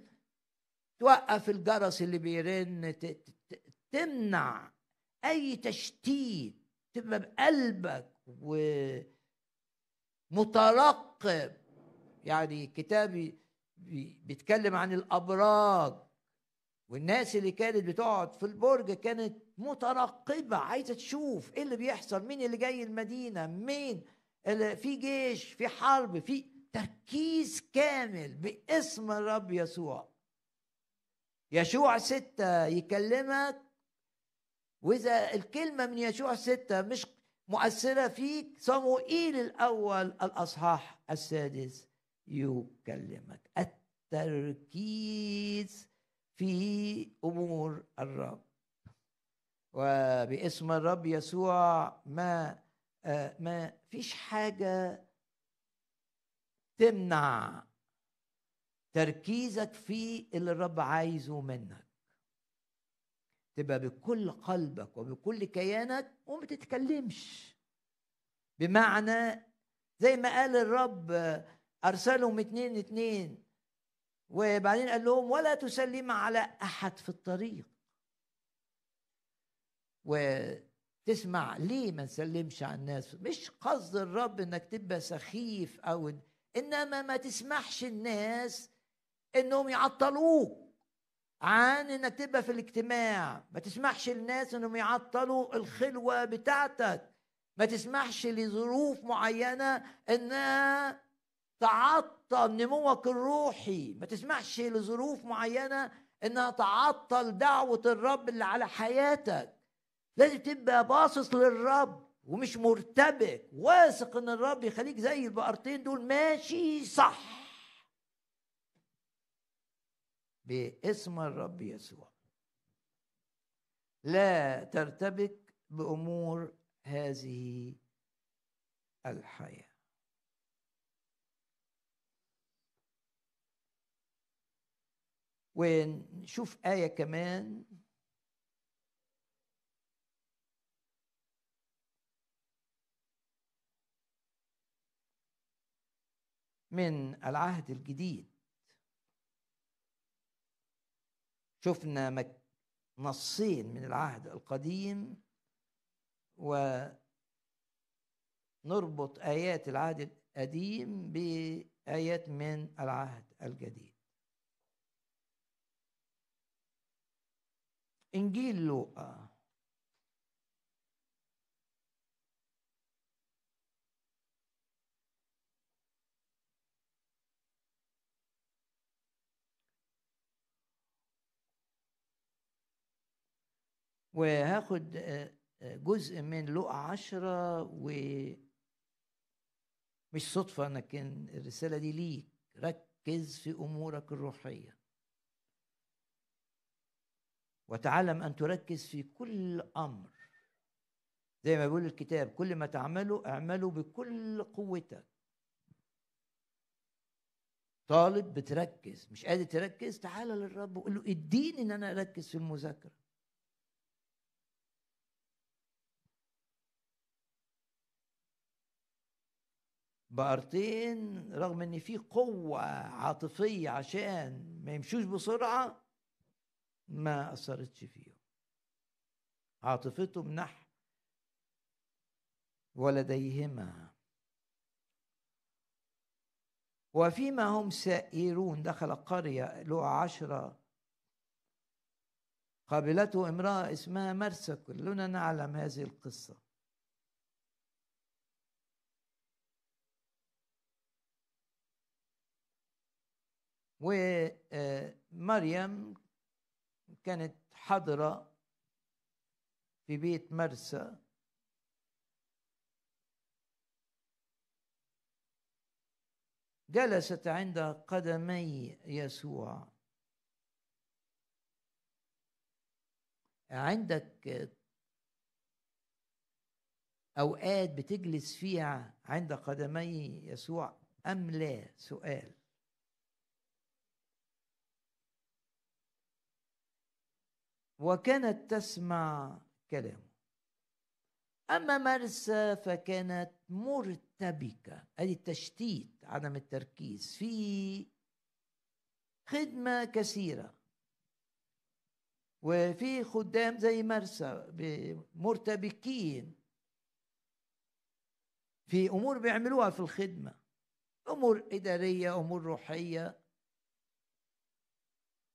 توقف الجرس اللي بيرن تمنع أي تشتيت تبقى بقلبك ومترقب يعني كتابي بيتكلم عن الابراج والناس اللي كانت بتقعد في البرج كانت مترقبه عايزه تشوف ايه اللي بيحصل مين اللي جاي المدينه مين اللي في جيش في حرب في تركيز كامل باسم الرب يسوع يشوع ستة يكلمك وإذا الكلمة من يشوع ستة مش مؤثرة فيك صموئيل الأول الأصحاح السادس يكلمك التركيز في امور الرب وباسم الرب يسوع ما آه، ما فيش حاجه تمنع تركيزك في اللي الرب عايزه منك تبقى بكل قلبك وبكل كيانك وما تتكلمش بمعنى زي ما قال الرب آه، أرسلهم اتنين اتنين وبعدين قال لهم ولا تسلم على أحد في الطريق وتسمع ليه ما نسلمش على الناس مش قصد الرب انك تبقى سخيف او انما ما تسمحش الناس انهم يعطلوك عن انك تبقى في الاجتماع ما تسمحش الناس انهم يعطلوا الخلوة بتاعتك ما تسمحش لظروف معينة انها تعطل نموك الروحي ما تسمحش لظروف معينه انها تعطل دعوه الرب اللي على حياتك لازم تبقى باصص للرب ومش مرتبك واثق ان الرب يخليك زي البقرتين دول ماشي صح باسم الرب يسوع لا ترتبك بامور هذه الحياه ونشوف آية كمان من العهد الجديد شفنا نصين من العهد القديم ونربط آيات العهد القديم بآيات من العهد الجديد إنجيل لوقا وهاخد آه، آه، جزء من لقى عشرة ومش صدفة أنا كان الرسالة دي ليك ركز في أمورك الروحية وتعلم أن تركز في كل أمر زي ما بيقول الكتاب كل ما تعمله اعمله بكل قوتك طالب بتركز مش قادر تركز تعال للرب وقول له اديني ان انا اركز في المذاكره بقرتين رغم ان في قوه عاطفيه عشان ما يمشوش بسرعه ما أثرتش فيهم عاطفتهم نحو ولديهما وفيما هم سائرون دخل قرية له عشرة قابلته امرأة اسمها مرسى كلنا نعلم هذه القصة ومريم كانت حضرة في بيت مرسى جلست عند قدمي يسوع عندك اوقات بتجلس فيها عند قدمي يسوع ام لا سؤال وكانت تسمع كلامه أما مرسى فكانت مرتبكة أي التشتيت عدم التركيز في خدمة كثيرة وفي خدام زي مرسى مرتبكين في أمور بيعملوها في الخدمة أمور إدارية أمور روحية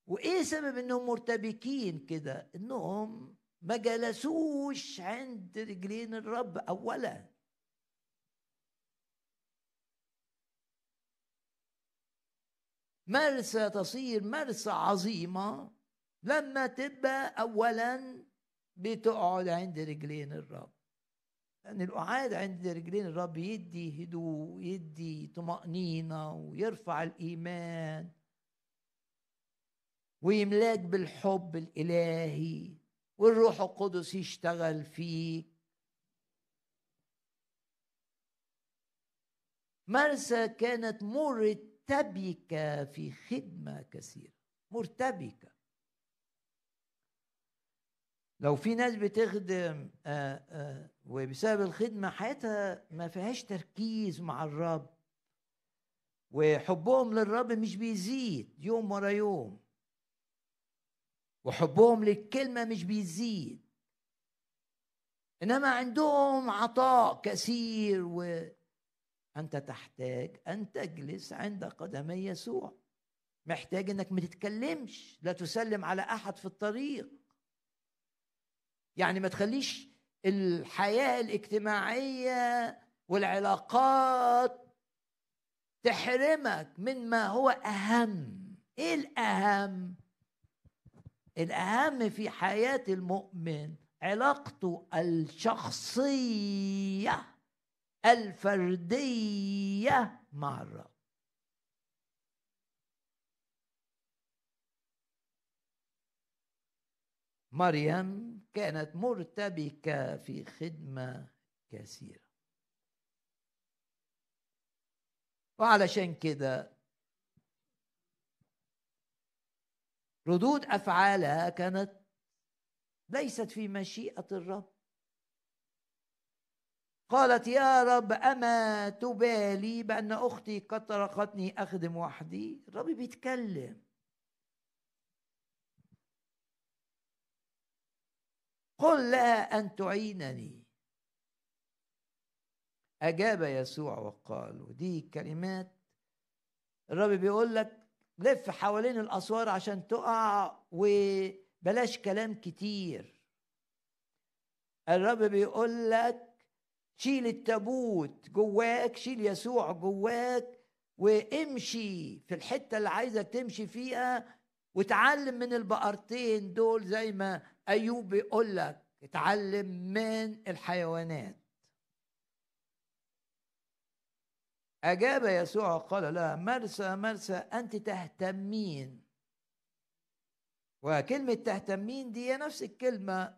وايه سبب انهم مرتبكين كده انهم ما جلسوش عند رجلين الرب اولا مرسى تصير مرسى عظيمه لما تبقى اولا بتقعد عند رجلين الرب لأن يعني القعاد عند رجلين الرب يدي هدوء يدي طمأنينة ويرفع الإيمان ويملاك بالحب الالهي والروح القدس يشتغل فيك مرسى كانت مرتبكة في خدمة كثيرة مرتبكة لو في ناس بتخدم آآ آه، آآ آه، وبسبب الخدمة حياتها ما فيهاش تركيز مع الرب وحبهم للرب مش بيزيد يوم ورا يوم وحبهم للكلمة مش بيزيد إنما عندهم عطاء كثير وأنت تحتاج أن تجلس عند قدمي يسوع محتاج إنك ما تتكلمش لا تسلم على أحد في الطريق يعني ما تخليش الحياة الاجتماعية والعلاقات تحرمك من ما هو أهم إيه الأهم؟ الأهم في حياة المؤمن علاقته الشخصية الفردية مع الرب مريم كانت مرتبكة في خدمة كثيرة وعلشان كده ردود افعالها كانت ليست في مشيئه الرب قالت يا رب اما تبالي بان اختي قد تركتني اخدم وحدي الرب بيتكلم قل لها ان تعينني اجاب يسوع وقال ودي كلمات الرب بيقول لك لف حوالين الاسوار عشان تقع وبلاش كلام كتير الرب بيقول لك شيل التابوت جواك شيل يسوع جواك وامشي في الحته اللي عايزك تمشي فيها وتعلم من البقرتين دول زي ما ايوب بيقول لك اتعلم من الحيوانات أجاب يسوع وقال لها مرسى مرسى أنت تهتمين وكلمة تهتمين دي هي نفس الكلمة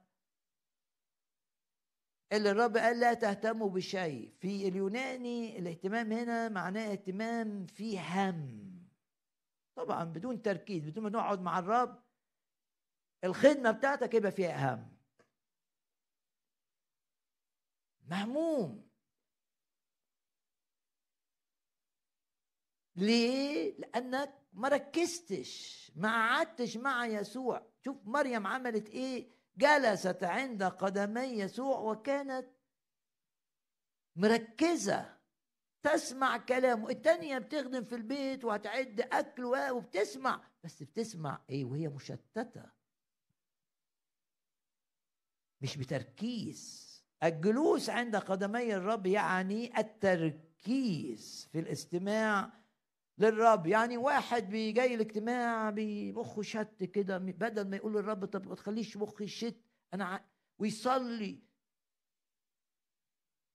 اللي الرب قال لا تهتموا بشيء في اليوناني الاهتمام هنا معناه اهتمام في هم طبعا بدون تركيز بدون ما نقعد مع الرب الخدمة بتاعتك يبقى فيها هم مهموم ليه؟ لأنك ما ركزتش ما قعدتش مع يسوع شوف مريم عملت إيه جلست عند قدمي يسوع وكانت مركزة تسمع كلامه التانية بتخدم في البيت وهتعد أكل وبتسمع بس بتسمع إيه وهي مشتتة مش بتركيز الجلوس عند قدمي الرب يعني التركيز في الاستماع للرب يعني واحد بيجي الاجتماع بمخه شت كده بدل ما يقول للرب طب ما تخليش مخي شت انا ع... ويصلي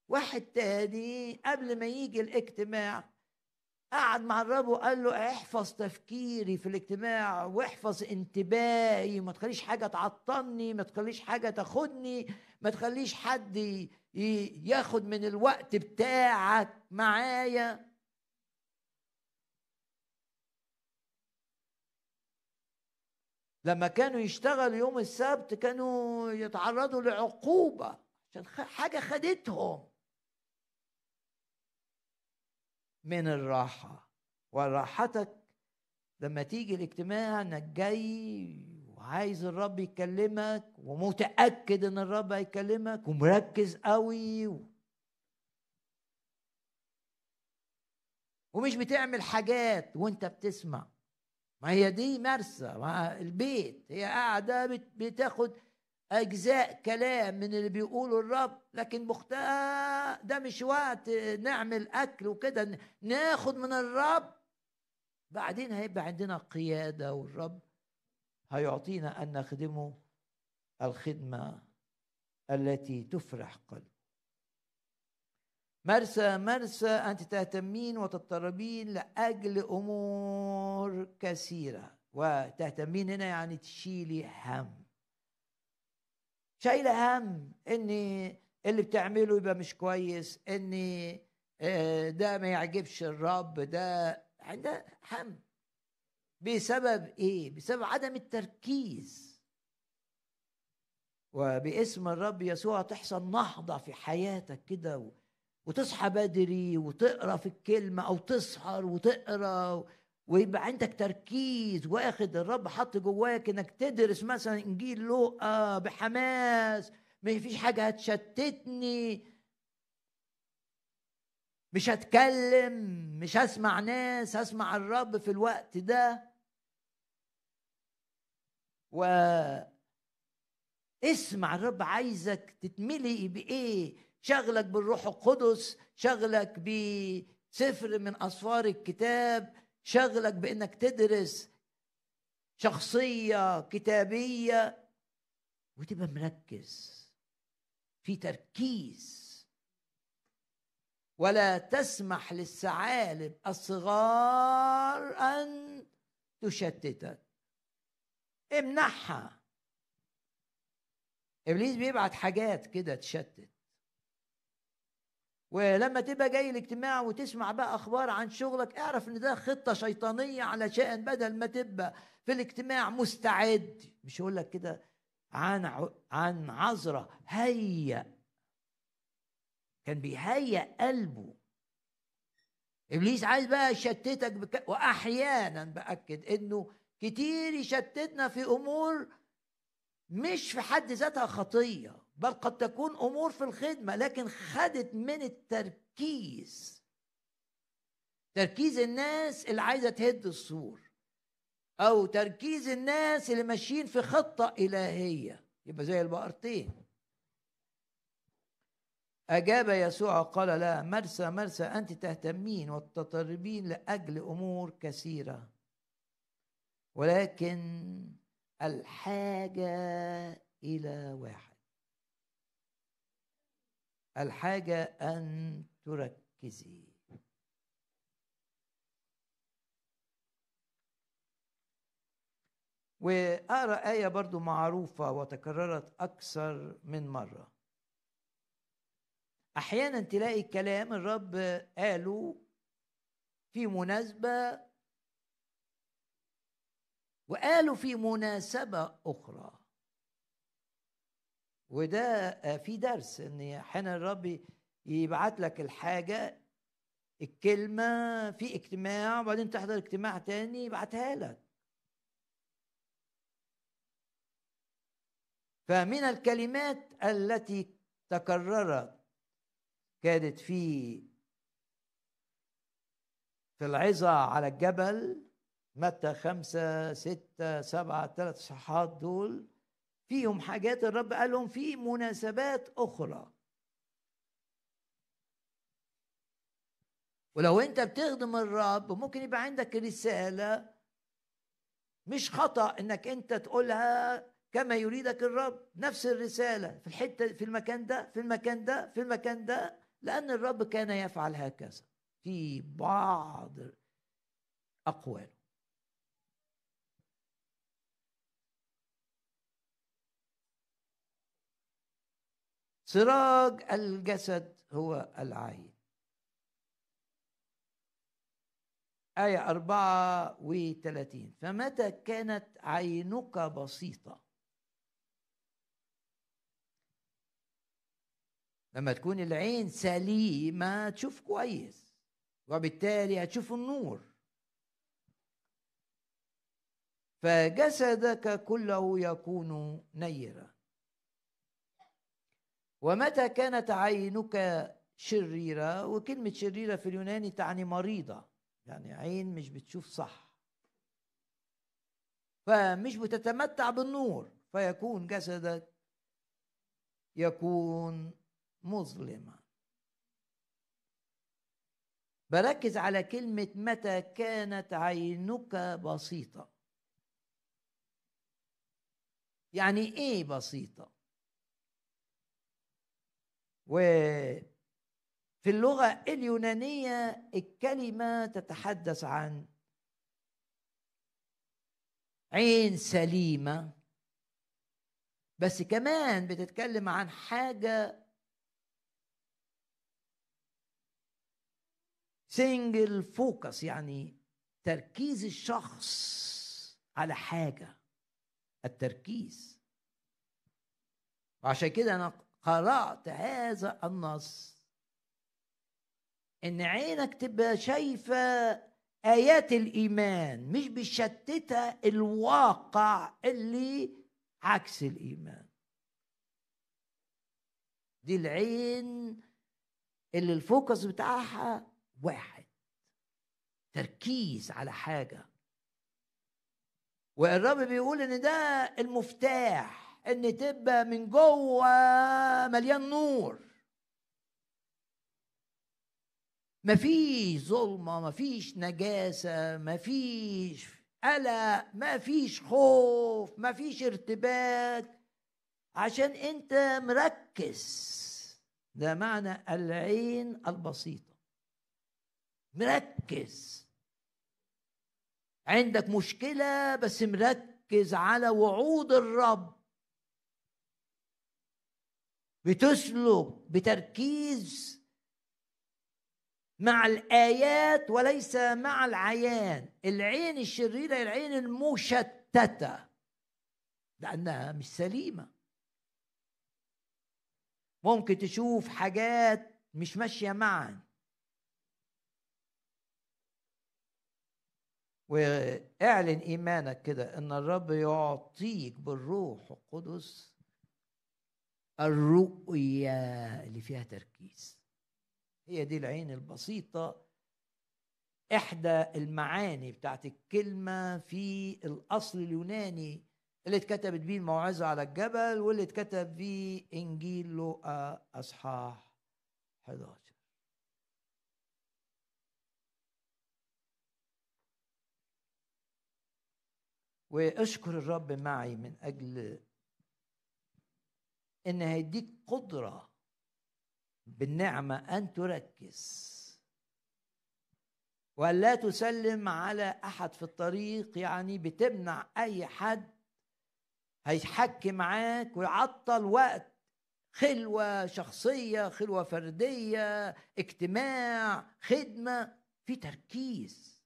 واحد تاني قبل ما يجي الاجتماع قعد مع الرب وقال له احفظ تفكيري في الاجتماع واحفظ انتباهي ما تخليش حاجه تعطلني ما تخليش حاجه تاخدني ما تخليش حد ياخد من الوقت بتاعك معايا لما كانوا يشتغلوا يوم السبت كانوا يتعرضوا لعقوبة عشان حاجة خدتهم من الراحة وراحتك لما تيجي الاجتماع انك جاي وعايز الرب يكلمك ومتأكد ان الرب هيكلمك ومركز قوي و... ومش بتعمل حاجات وانت بتسمع ما هي دي مرسى مع البيت هي قاعدة بتاخد أجزاء كلام من اللي بيقوله الرب لكن مختار ده مش وقت نعمل أكل وكده ناخد من الرب بعدين هيبقى عندنا قيادة والرب هيعطينا أن نخدمه الخدمة التي تفرح قلبه مرسى مرسى أنت تهتمين وتضطربين لأجل أمور كثيرة وتهتمين هنا يعني تشيلي هم شايلة هم إن اللي بتعمله يبقى مش كويس إن آه، ده ما يعجبش الرب ده عندها هم بسبب إيه؟ بسبب عدم التركيز وباسم الرب يسوع تحصل نهضة في حياتك كده وتصحى بدري وتقرا في الكلمه او تسهر وتقرا ويبقى عندك تركيز واخد الرب حط جواك انك تدرس مثلا انجيل لوقا بحماس ما فيش حاجه هتشتتني مش هتكلم مش هسمع ناس هسمع الرب في الوقت ده و اسمع الرب عايزك تتملي بايه شغلك بالروح القدس شغلك بسفر من أسفار الكتاب شغلك بأنك تدرس شخصية كتابية وتبقى مركز في تركيز ولا تسمح للثعالب الصغار أن تشتتك امنحها ابليس بيبعت حاجات كده تشتت ولما تبقى جاي الاجتماع وتسمع بقى اخبار عن شغلك اعرف ان ده خطه شيطانيه علشان بدل ما تبقى في الاجتماع مستعد مش يقول لك كده عن عن عذره هيأ كان بيهيأ قلبه ابليس عايز بقى يشتتك بك... واحيانا باكد انه كتير يشتتنا في امور مش في حد ذاتها خطيه بل قد تكون امور في الخدمه لكن خدت من التركيز تركيز الناس اللي عايزه تهد السور او تركيز الناس اللي ماشيين في خطه الهيه يبقى زي البقرتين أجاب يسوع قال لها مرسى مرسى أنت تهتمين وتضطربين لأجل أمور كثيرة ولكن الحاجة إلى واحد الحاجة أن تركزي وأرى آية برضو معروفة وتكررت أكثر من مرة أحيانا تلاقي كلام الرب قاله في مناسبة وقالوا في مناسبة أخرى وده آه، في درس ان احيانا الرب يبعت لك الحاجه الكلمه في اجتماع وبعدين تحضر اجتماع تاني يبعتها لك فمن الكلمات التي تكررت كانت في في العظة على الجبل متى خمسة ستة سبعة ثلاث صحات دول فيهم حاجات الرب قال لهم في مناسبات أخرى ولو أنت بتخدم الرب ممكن يبقى عندك رسالة مش خطأ إنك أنت تقولها كما يريدك الرب نفس الرسالة في الحتة في المكان ده في المكان ده في المكان ده لأن الرب كان يفعل هكذا في بعض أقواله سراج الجسد هو العين آية أربعة وثلاثين فمتى كانت عينك بسيطة لما تكون العين سليمة تشوف كويس وبالتالي هتشوف النور فجسدك كله يكون نيرا ومتى كانت عينك شريرة وكلمة شريرة في اليوناني تعني مريضة يعني عين مش بتشوف صح فمش بتتمتع بالنور فيكون جسدك يكون مظلما بركز على كلمة متى كانت عينك بسيطة يعني ايه بسيطة وفي اللغة اليونانية الكلمة تتحدث عن عين سليمة بس كمان بتتكلم عن حاجة سنجل فوكس يعني تركيز الشخص على حاجة التركيز وعشان كده أنا قرأت هذا النص إن عينك تبقى شايفة آيات الإيمان مش بتشتتها الواقع اللي عكس الإيمان دي العين اللي الفوكس بتاعها واحد تركيز على حاجه والرب بيقول ان ده المفتاح ان تبقى من جوه مليان نور مفيش ظلمه مفيش نجاسه مفيش قلق مفيش خوف مفيش ارتباك عشان انت مركز ده معنى العين البسيطه مركز عندك مشكله بس مركز على وعود الرب بتسلك بتركيز مع الآيات وليس مع العيان العين الشريرة العين المشتتة لأنها مش سليمة ممكن تشوف حاجات مش ماشية معا واعلن إيمانك كده إن الرب يعطيك بالروح القدس الرؤية اللي فيها تركيز هي دي العين البسيطة إحدى المعاني بتاعت الكلمة في الأصل اليوناني اللي اتكتبت بيه الموعظة على الجبل واللي اتكتب بيه إنجيل لوقا أصحاح 11 واشكر الرب معي من اجل ان هيديك قدره بالنعمه ان تركز ولا تسلم على احد في الطريق يعني بتمنع اي حد هيحكي معاك ويعطل وقت خلوه شخصيه خلوه فرديه اجتماع خدمه في تركيز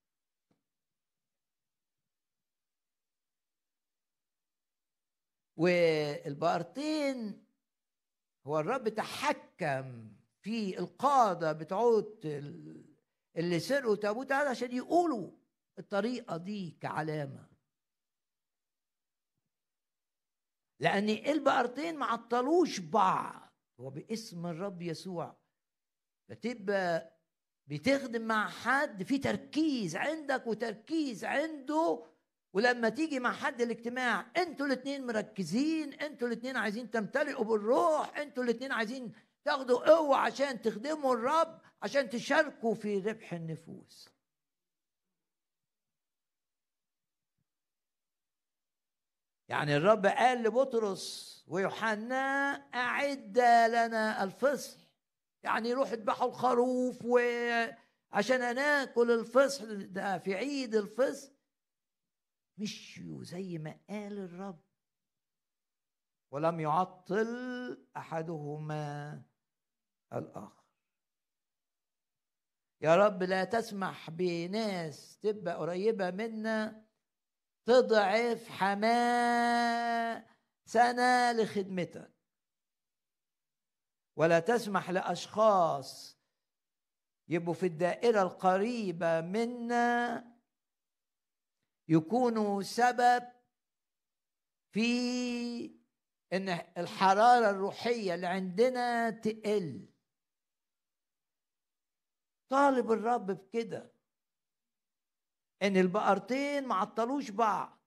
والبارتين هو الرب تحكم في القادة بتعود اللي سرقوا تابوت هذا عشان يقولوا الطريقة دي كعلامة لأن البقرتين ما عطلوش بعض هو باسم الرب يسوع بتبقى بتخدم مع حد في تركيز عندك وتركيز عنده ولما تيجي مع حد الاجتماع انتوا الاثنين مركزين انتوا الاثنين عايزين تمتلئوا بالروح انتوا الاثنين عايزين تاخدوا قوه عشان تخدموا الرب عشان تشاركوا في ربح النفوس يعني الرب قال لبطرس ويوحنا أعد لنا الفصح يعني روح اذبحوا الخروف وعشان ناكل الفصح ده في عيد الفصح مشيوا زي ما قال الرب ولم يعطل احدهما الاخر يا رب لا تسمح بناس تبقى قريبه منا تضعف حماسنا لخدمتك ولا تسمح لاشخاص يبقوا في الدائره القريبه منا يكونوا سبب في ان الحراره الروحيه اللي عندنا تقل طالب الرب بكده ان البقرتين ما عطلوش بعض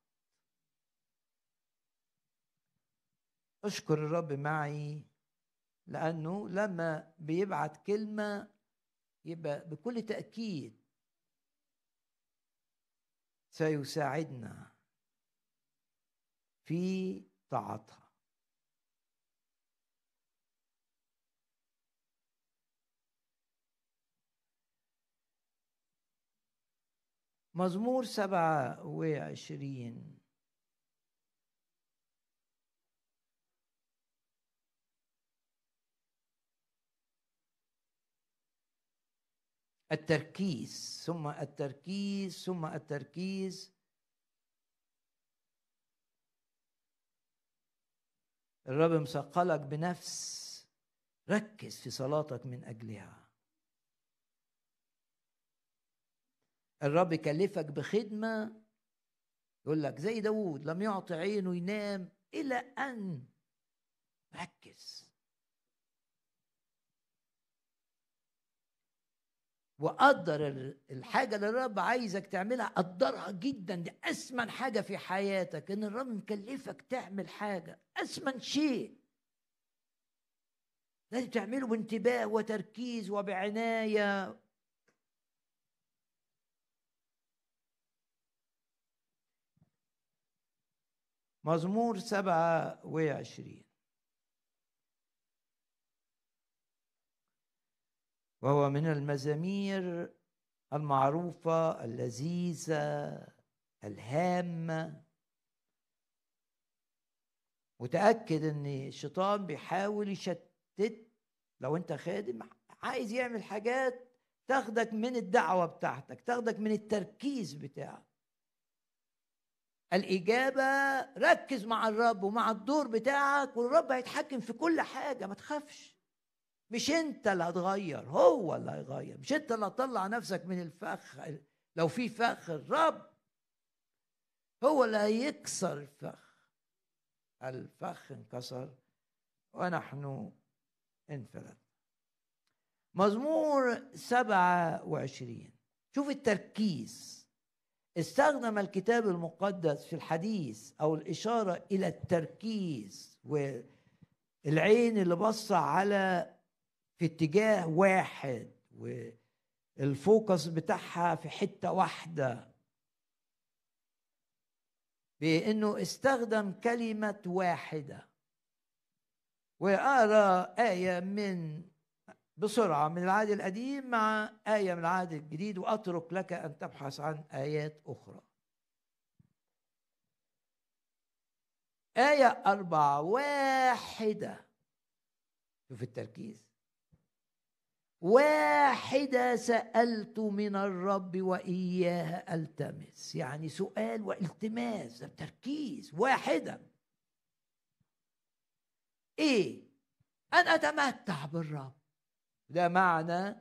اشكر الرب معي لانه لما بيبعت كلمه يبقى بكل تاكيد سيساعدنا في طاعتها مزمور سبعة وعشرين التركيز ثم التركيز ثم التركيز الرب مثقلك بنفس ركز في صلاتك من اجلها الرب كلفك بخدمه يقول لك زي داوود لم يعطي عينه ينام الى ان ركز وقدر الحاجه اللي الرب عايزك تعملها قدرها جدا دي اثمن حاجه في حياتك ان الرب مكلفك تعمل حاجه اثمن شيء لازم تعمله بانتباه وتركيز وبعنايه مزمور سبعة وعشرين وهو من المزامير المعروفة اللذيذة الهامة متأكد إن الشيطان بيحاول يشتت لو أنت خادم عايز يعمل حاجات تاخدك من الدعوة بتاعتك تاخدك من التركيز بتاعك الإجابة ركز مع الرب ومع الدور بتاعك والرب هيتحكم في كل حاجة ما تخافش مش انت اللي هتغير هو اللي هيغير مش انت اللي هتطلع نفسك من الفخ لو في فخ الرب هو اللي هيكسر الفخ الفخ انكسر ونحن انفلت مزمور سبعة وعشرين شوف التركيز استخدم الكتاب المقدس في الحديث أو الإشارة إلى التركيز والعين اللي بص على في اتجاه واحد والفوكس بتاعها في حته واحده بانه استخدم كلمه واحده وارى ايه من بسرعه من العهد القديم مع ايه من العهد الجديد واترك لك ان تبحث عن ايات اخرى آية أربعة واحدة شوف التركيز واحدة سألت من الرب وإياها ألتمس يعني سؤال والتماس تركيز واحدة إيه أن أتمتع بالرب ده معنى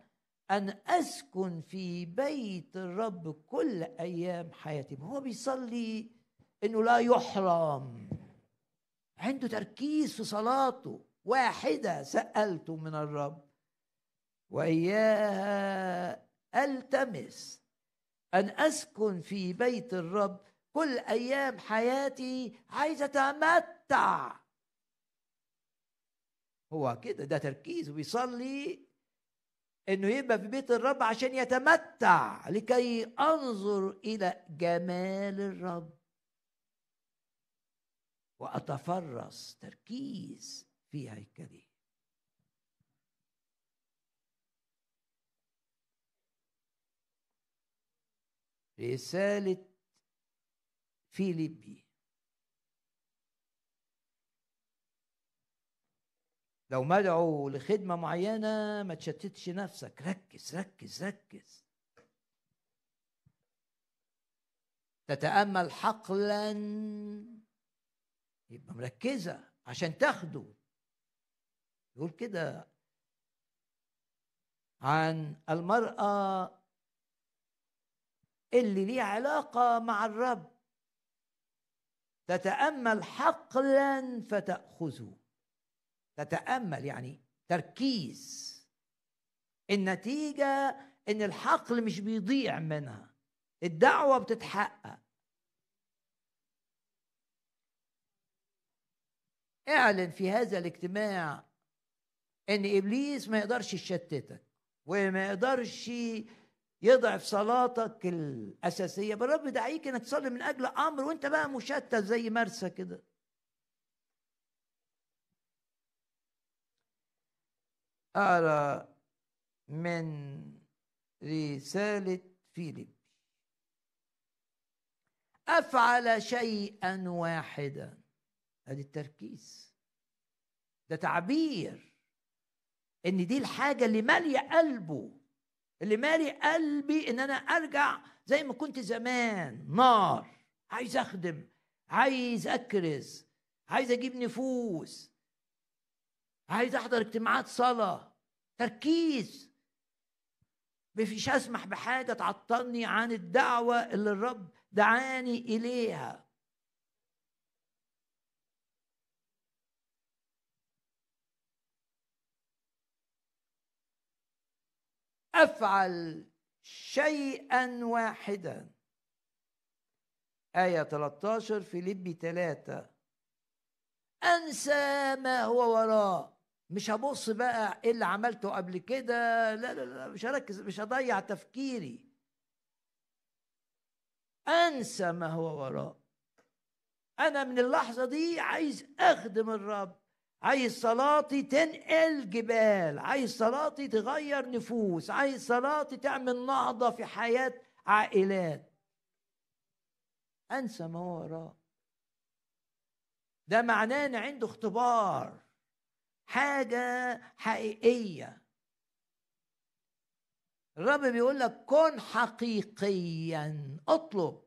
أن أسكن في بيت الرب كل أيام حياتي هو بيصلي أنه لا يحرم عنده تركيز في صلاته واحدة سألت من الرب واياها التمس ان اسكن في بيت الرب كل ايام حياتي عايز اتمتع هو كده ده تركيز بيصلي انه يبقى في بيت الرب عشان يتمتع لكي انظر الى جمال الرب واتفرس تركيز في هيكله رسالة فيليبي لو مدعو لخدمة معينة ما تشتتش نفسك ركز ركز ركز تتأمل حقلا يبقى مركزة عشان تاخده يقول كده عن المرأة اللي ليه علاقة مع الرب تتأمل حقلا فتأخذه تتأمل يعني تركيز النتيجة إن الحقل مش بيضيع منها الدعوة بتتحقق اعلن في هذا الاجتماع ان ابليس ما يقدرش يشتتك وما يقدرش يضعف صلاتك الأساسية بالرب دعيك إنك تصلي من أجل أمر وأنت بقى مشتت زي مرسى كده أقرأ من رسالة فيليب أفعل شيئا واحدا أدي التركيز ده تعبير إن دي الحاجة اللي مالية قلبه اللي مالي قلبي ان انا ارجع زي ما كنت زمان نار عايز اخدم عايز اكرز عايز اجيب نفوس عايز احضر اجتماعات صلاه تركيز مفيش اسمح بحاجه تعطلني عن الدعوه اللي الرب دعاني اليها افعل شيئا واحدا آية 13 في لبي 3 أنسى ما هو وراء مش هبص بقى ايه اللي عملته قبل كده لا لا لا مش هركز مش هضيع تفكيري انسى ما هو وراء انا من اللحظه دي عايز اخدم الرب عايز صلاتي تنقل جبال عايز صلاتي تغير نفوس عايز صلاتي تعمل نهضة في حياة عائلات أنسى ما وراء ده معناه إن عنده اختبار حاجة حقيقية الرب بيقول لك كن حقيقيا اطلب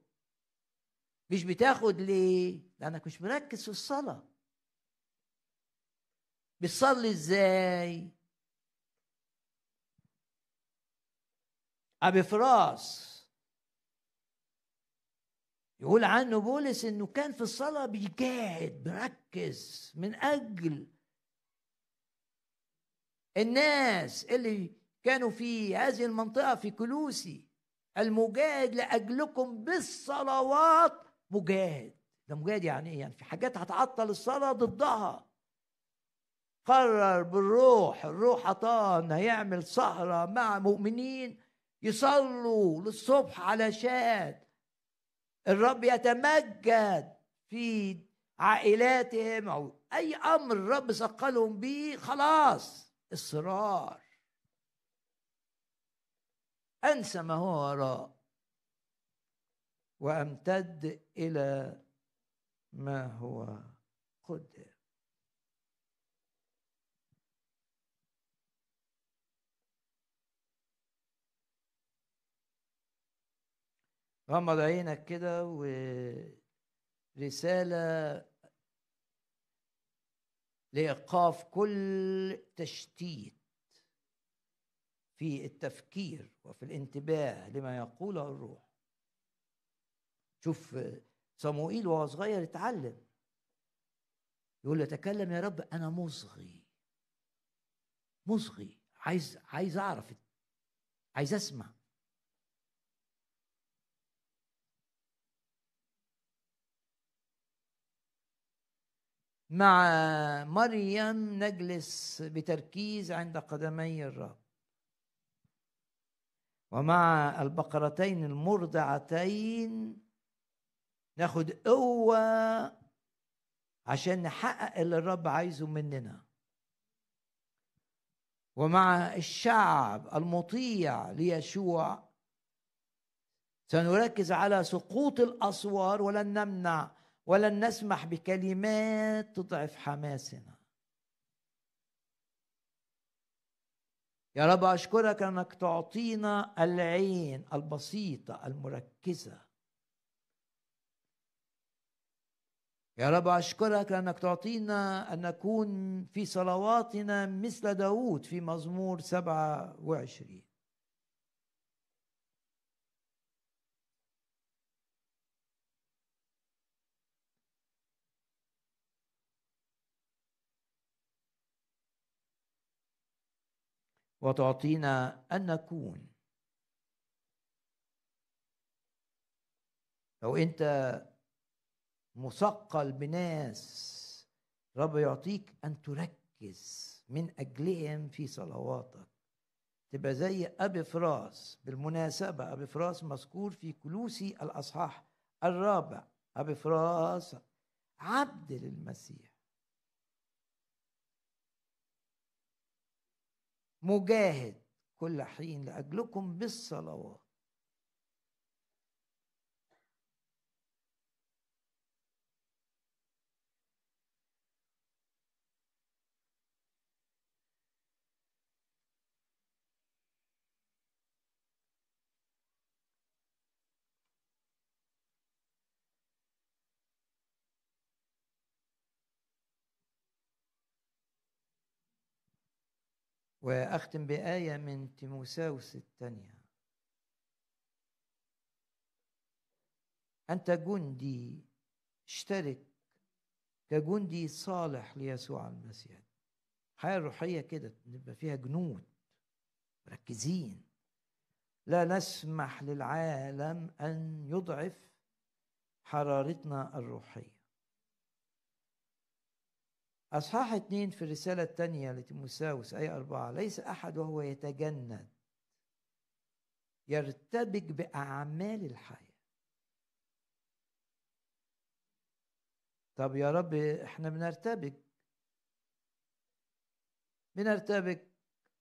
مش بتاخد ليه؟ لأنك مش مركز في الصلاة بيصلي ازاي ابي فراس يقول عنه بولس انه كان في الصلاه بيجاهد بيركز من اجل الناس اللي كانوا في هذه المنطقه في كلوسي المجاهد لاجلكم بالصلوات مجاهد ده مجاهد يعني ايه يعني في حاجات هتعطل الصلاه ضدها قرر بالروح الروح أعطانا هيعمل سهرة مع مؤمنين يصلوا للصبح علشان الرب يتمجد في عائلاتهم أو أي أمر الرب ثقلهم بيه خلاص إصرار أنسى ما هو وراء وأمتد إلى ما هو غمض عينك كده ورسالة لإيقاف كل تشتيت في التفكير وفي الانتباه لما يقوله الروح شوف صموئيل وهو صغير اتعلم يقول له تكلم يا رب انا مصغي مصغي عايز عايز اعرف عايز اسمع مع مريم نجلس بتركيز عند قدمي الرب ومع البقرتين المرضعتين ناخد قوة عشان نحقق اللي الرب عايزه مننا ومع الشعب المطيع ليشوع سنركز على سقوط الأسوار ولن نمنع ولن نسمح بكلمات تضعف حماسنا يا رب اشكرك انك تعطينا العين البسيطه المركزه يا رب اشكرك انك تعطينا ان نكون في صلواتنا مثل داود في مزمور 27 وتعطينا أن نكون لو أنت مثقل بناس رب يعطيك أن تركز من أجلهم في صلواتك تبقى زي أبي فراس بالمناسبة أبي فراس مذكور في كلوسي الأصحاح الرابع أبي فراس عبد للمسيح مجاهد كل حين لاجلكم بالصلوات واختم بايه من تيموساوس الثانيه انت جندي اشترك كجندي صالح ليسوع المسيح الحياه الروحيه كده نبقى فيها جنود مركزين لا نسمح للعالم ان يضعف حرارتنا الروحيه أصحاح اتنين في الرسالة الثانية لتيموساوس أي أربعة ليس أحد وهو يتجند يرتبك بأعمال الحياة طب يا رب احنا بنرتبك بنرتبك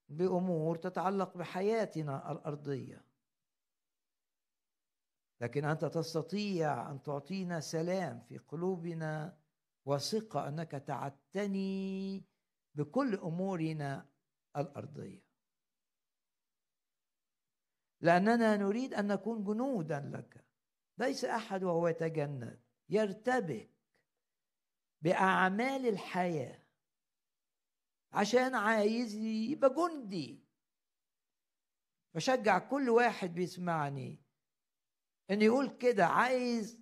بأمور تتعلق بحياتنا الأرضية لكن أنت تستطيع أن تعطينا سلام في قلوبنا وثقة أنك تعتني بكل أمورنا الأرضية لأننا نريد أن نكون جنودا لك ليس أحد وهو يتجند يرتبك بأعمال الحياة عشان عايز يبقى جندي بشجع كل واحد بيسمعني ان يقول كده عايز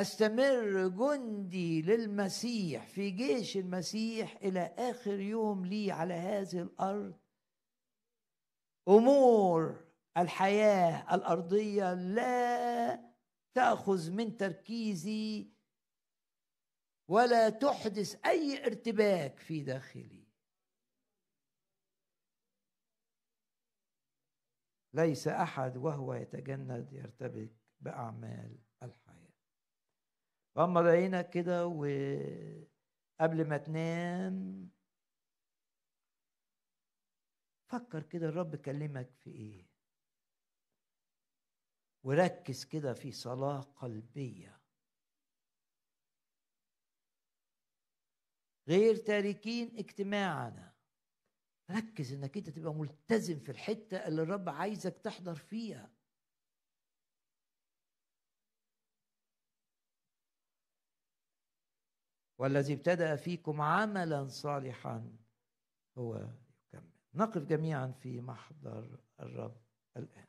استمر جندي للمسيح في جيش المسيح الى اخر يوم لي على هذه الارض امور الحياه الارضيه لا تاخذ من تركيزي ولا تحدث اي ارتباك في داخلي ليس احد وهو يتجند يرتبك باعمال غمض عينك كده وقبل ما تنام فكر كده الرب كلمك في ايه وركز كده في صلاه قلبيه غير تاركين اجتماعنا ركز انك انت تبقى ملتزم في الحته اللي الرب عايزك تحضر فيها والذي ابتدأ فيكم عملا صالحا هو يكمل نقف جميعا في محضر الرب الآن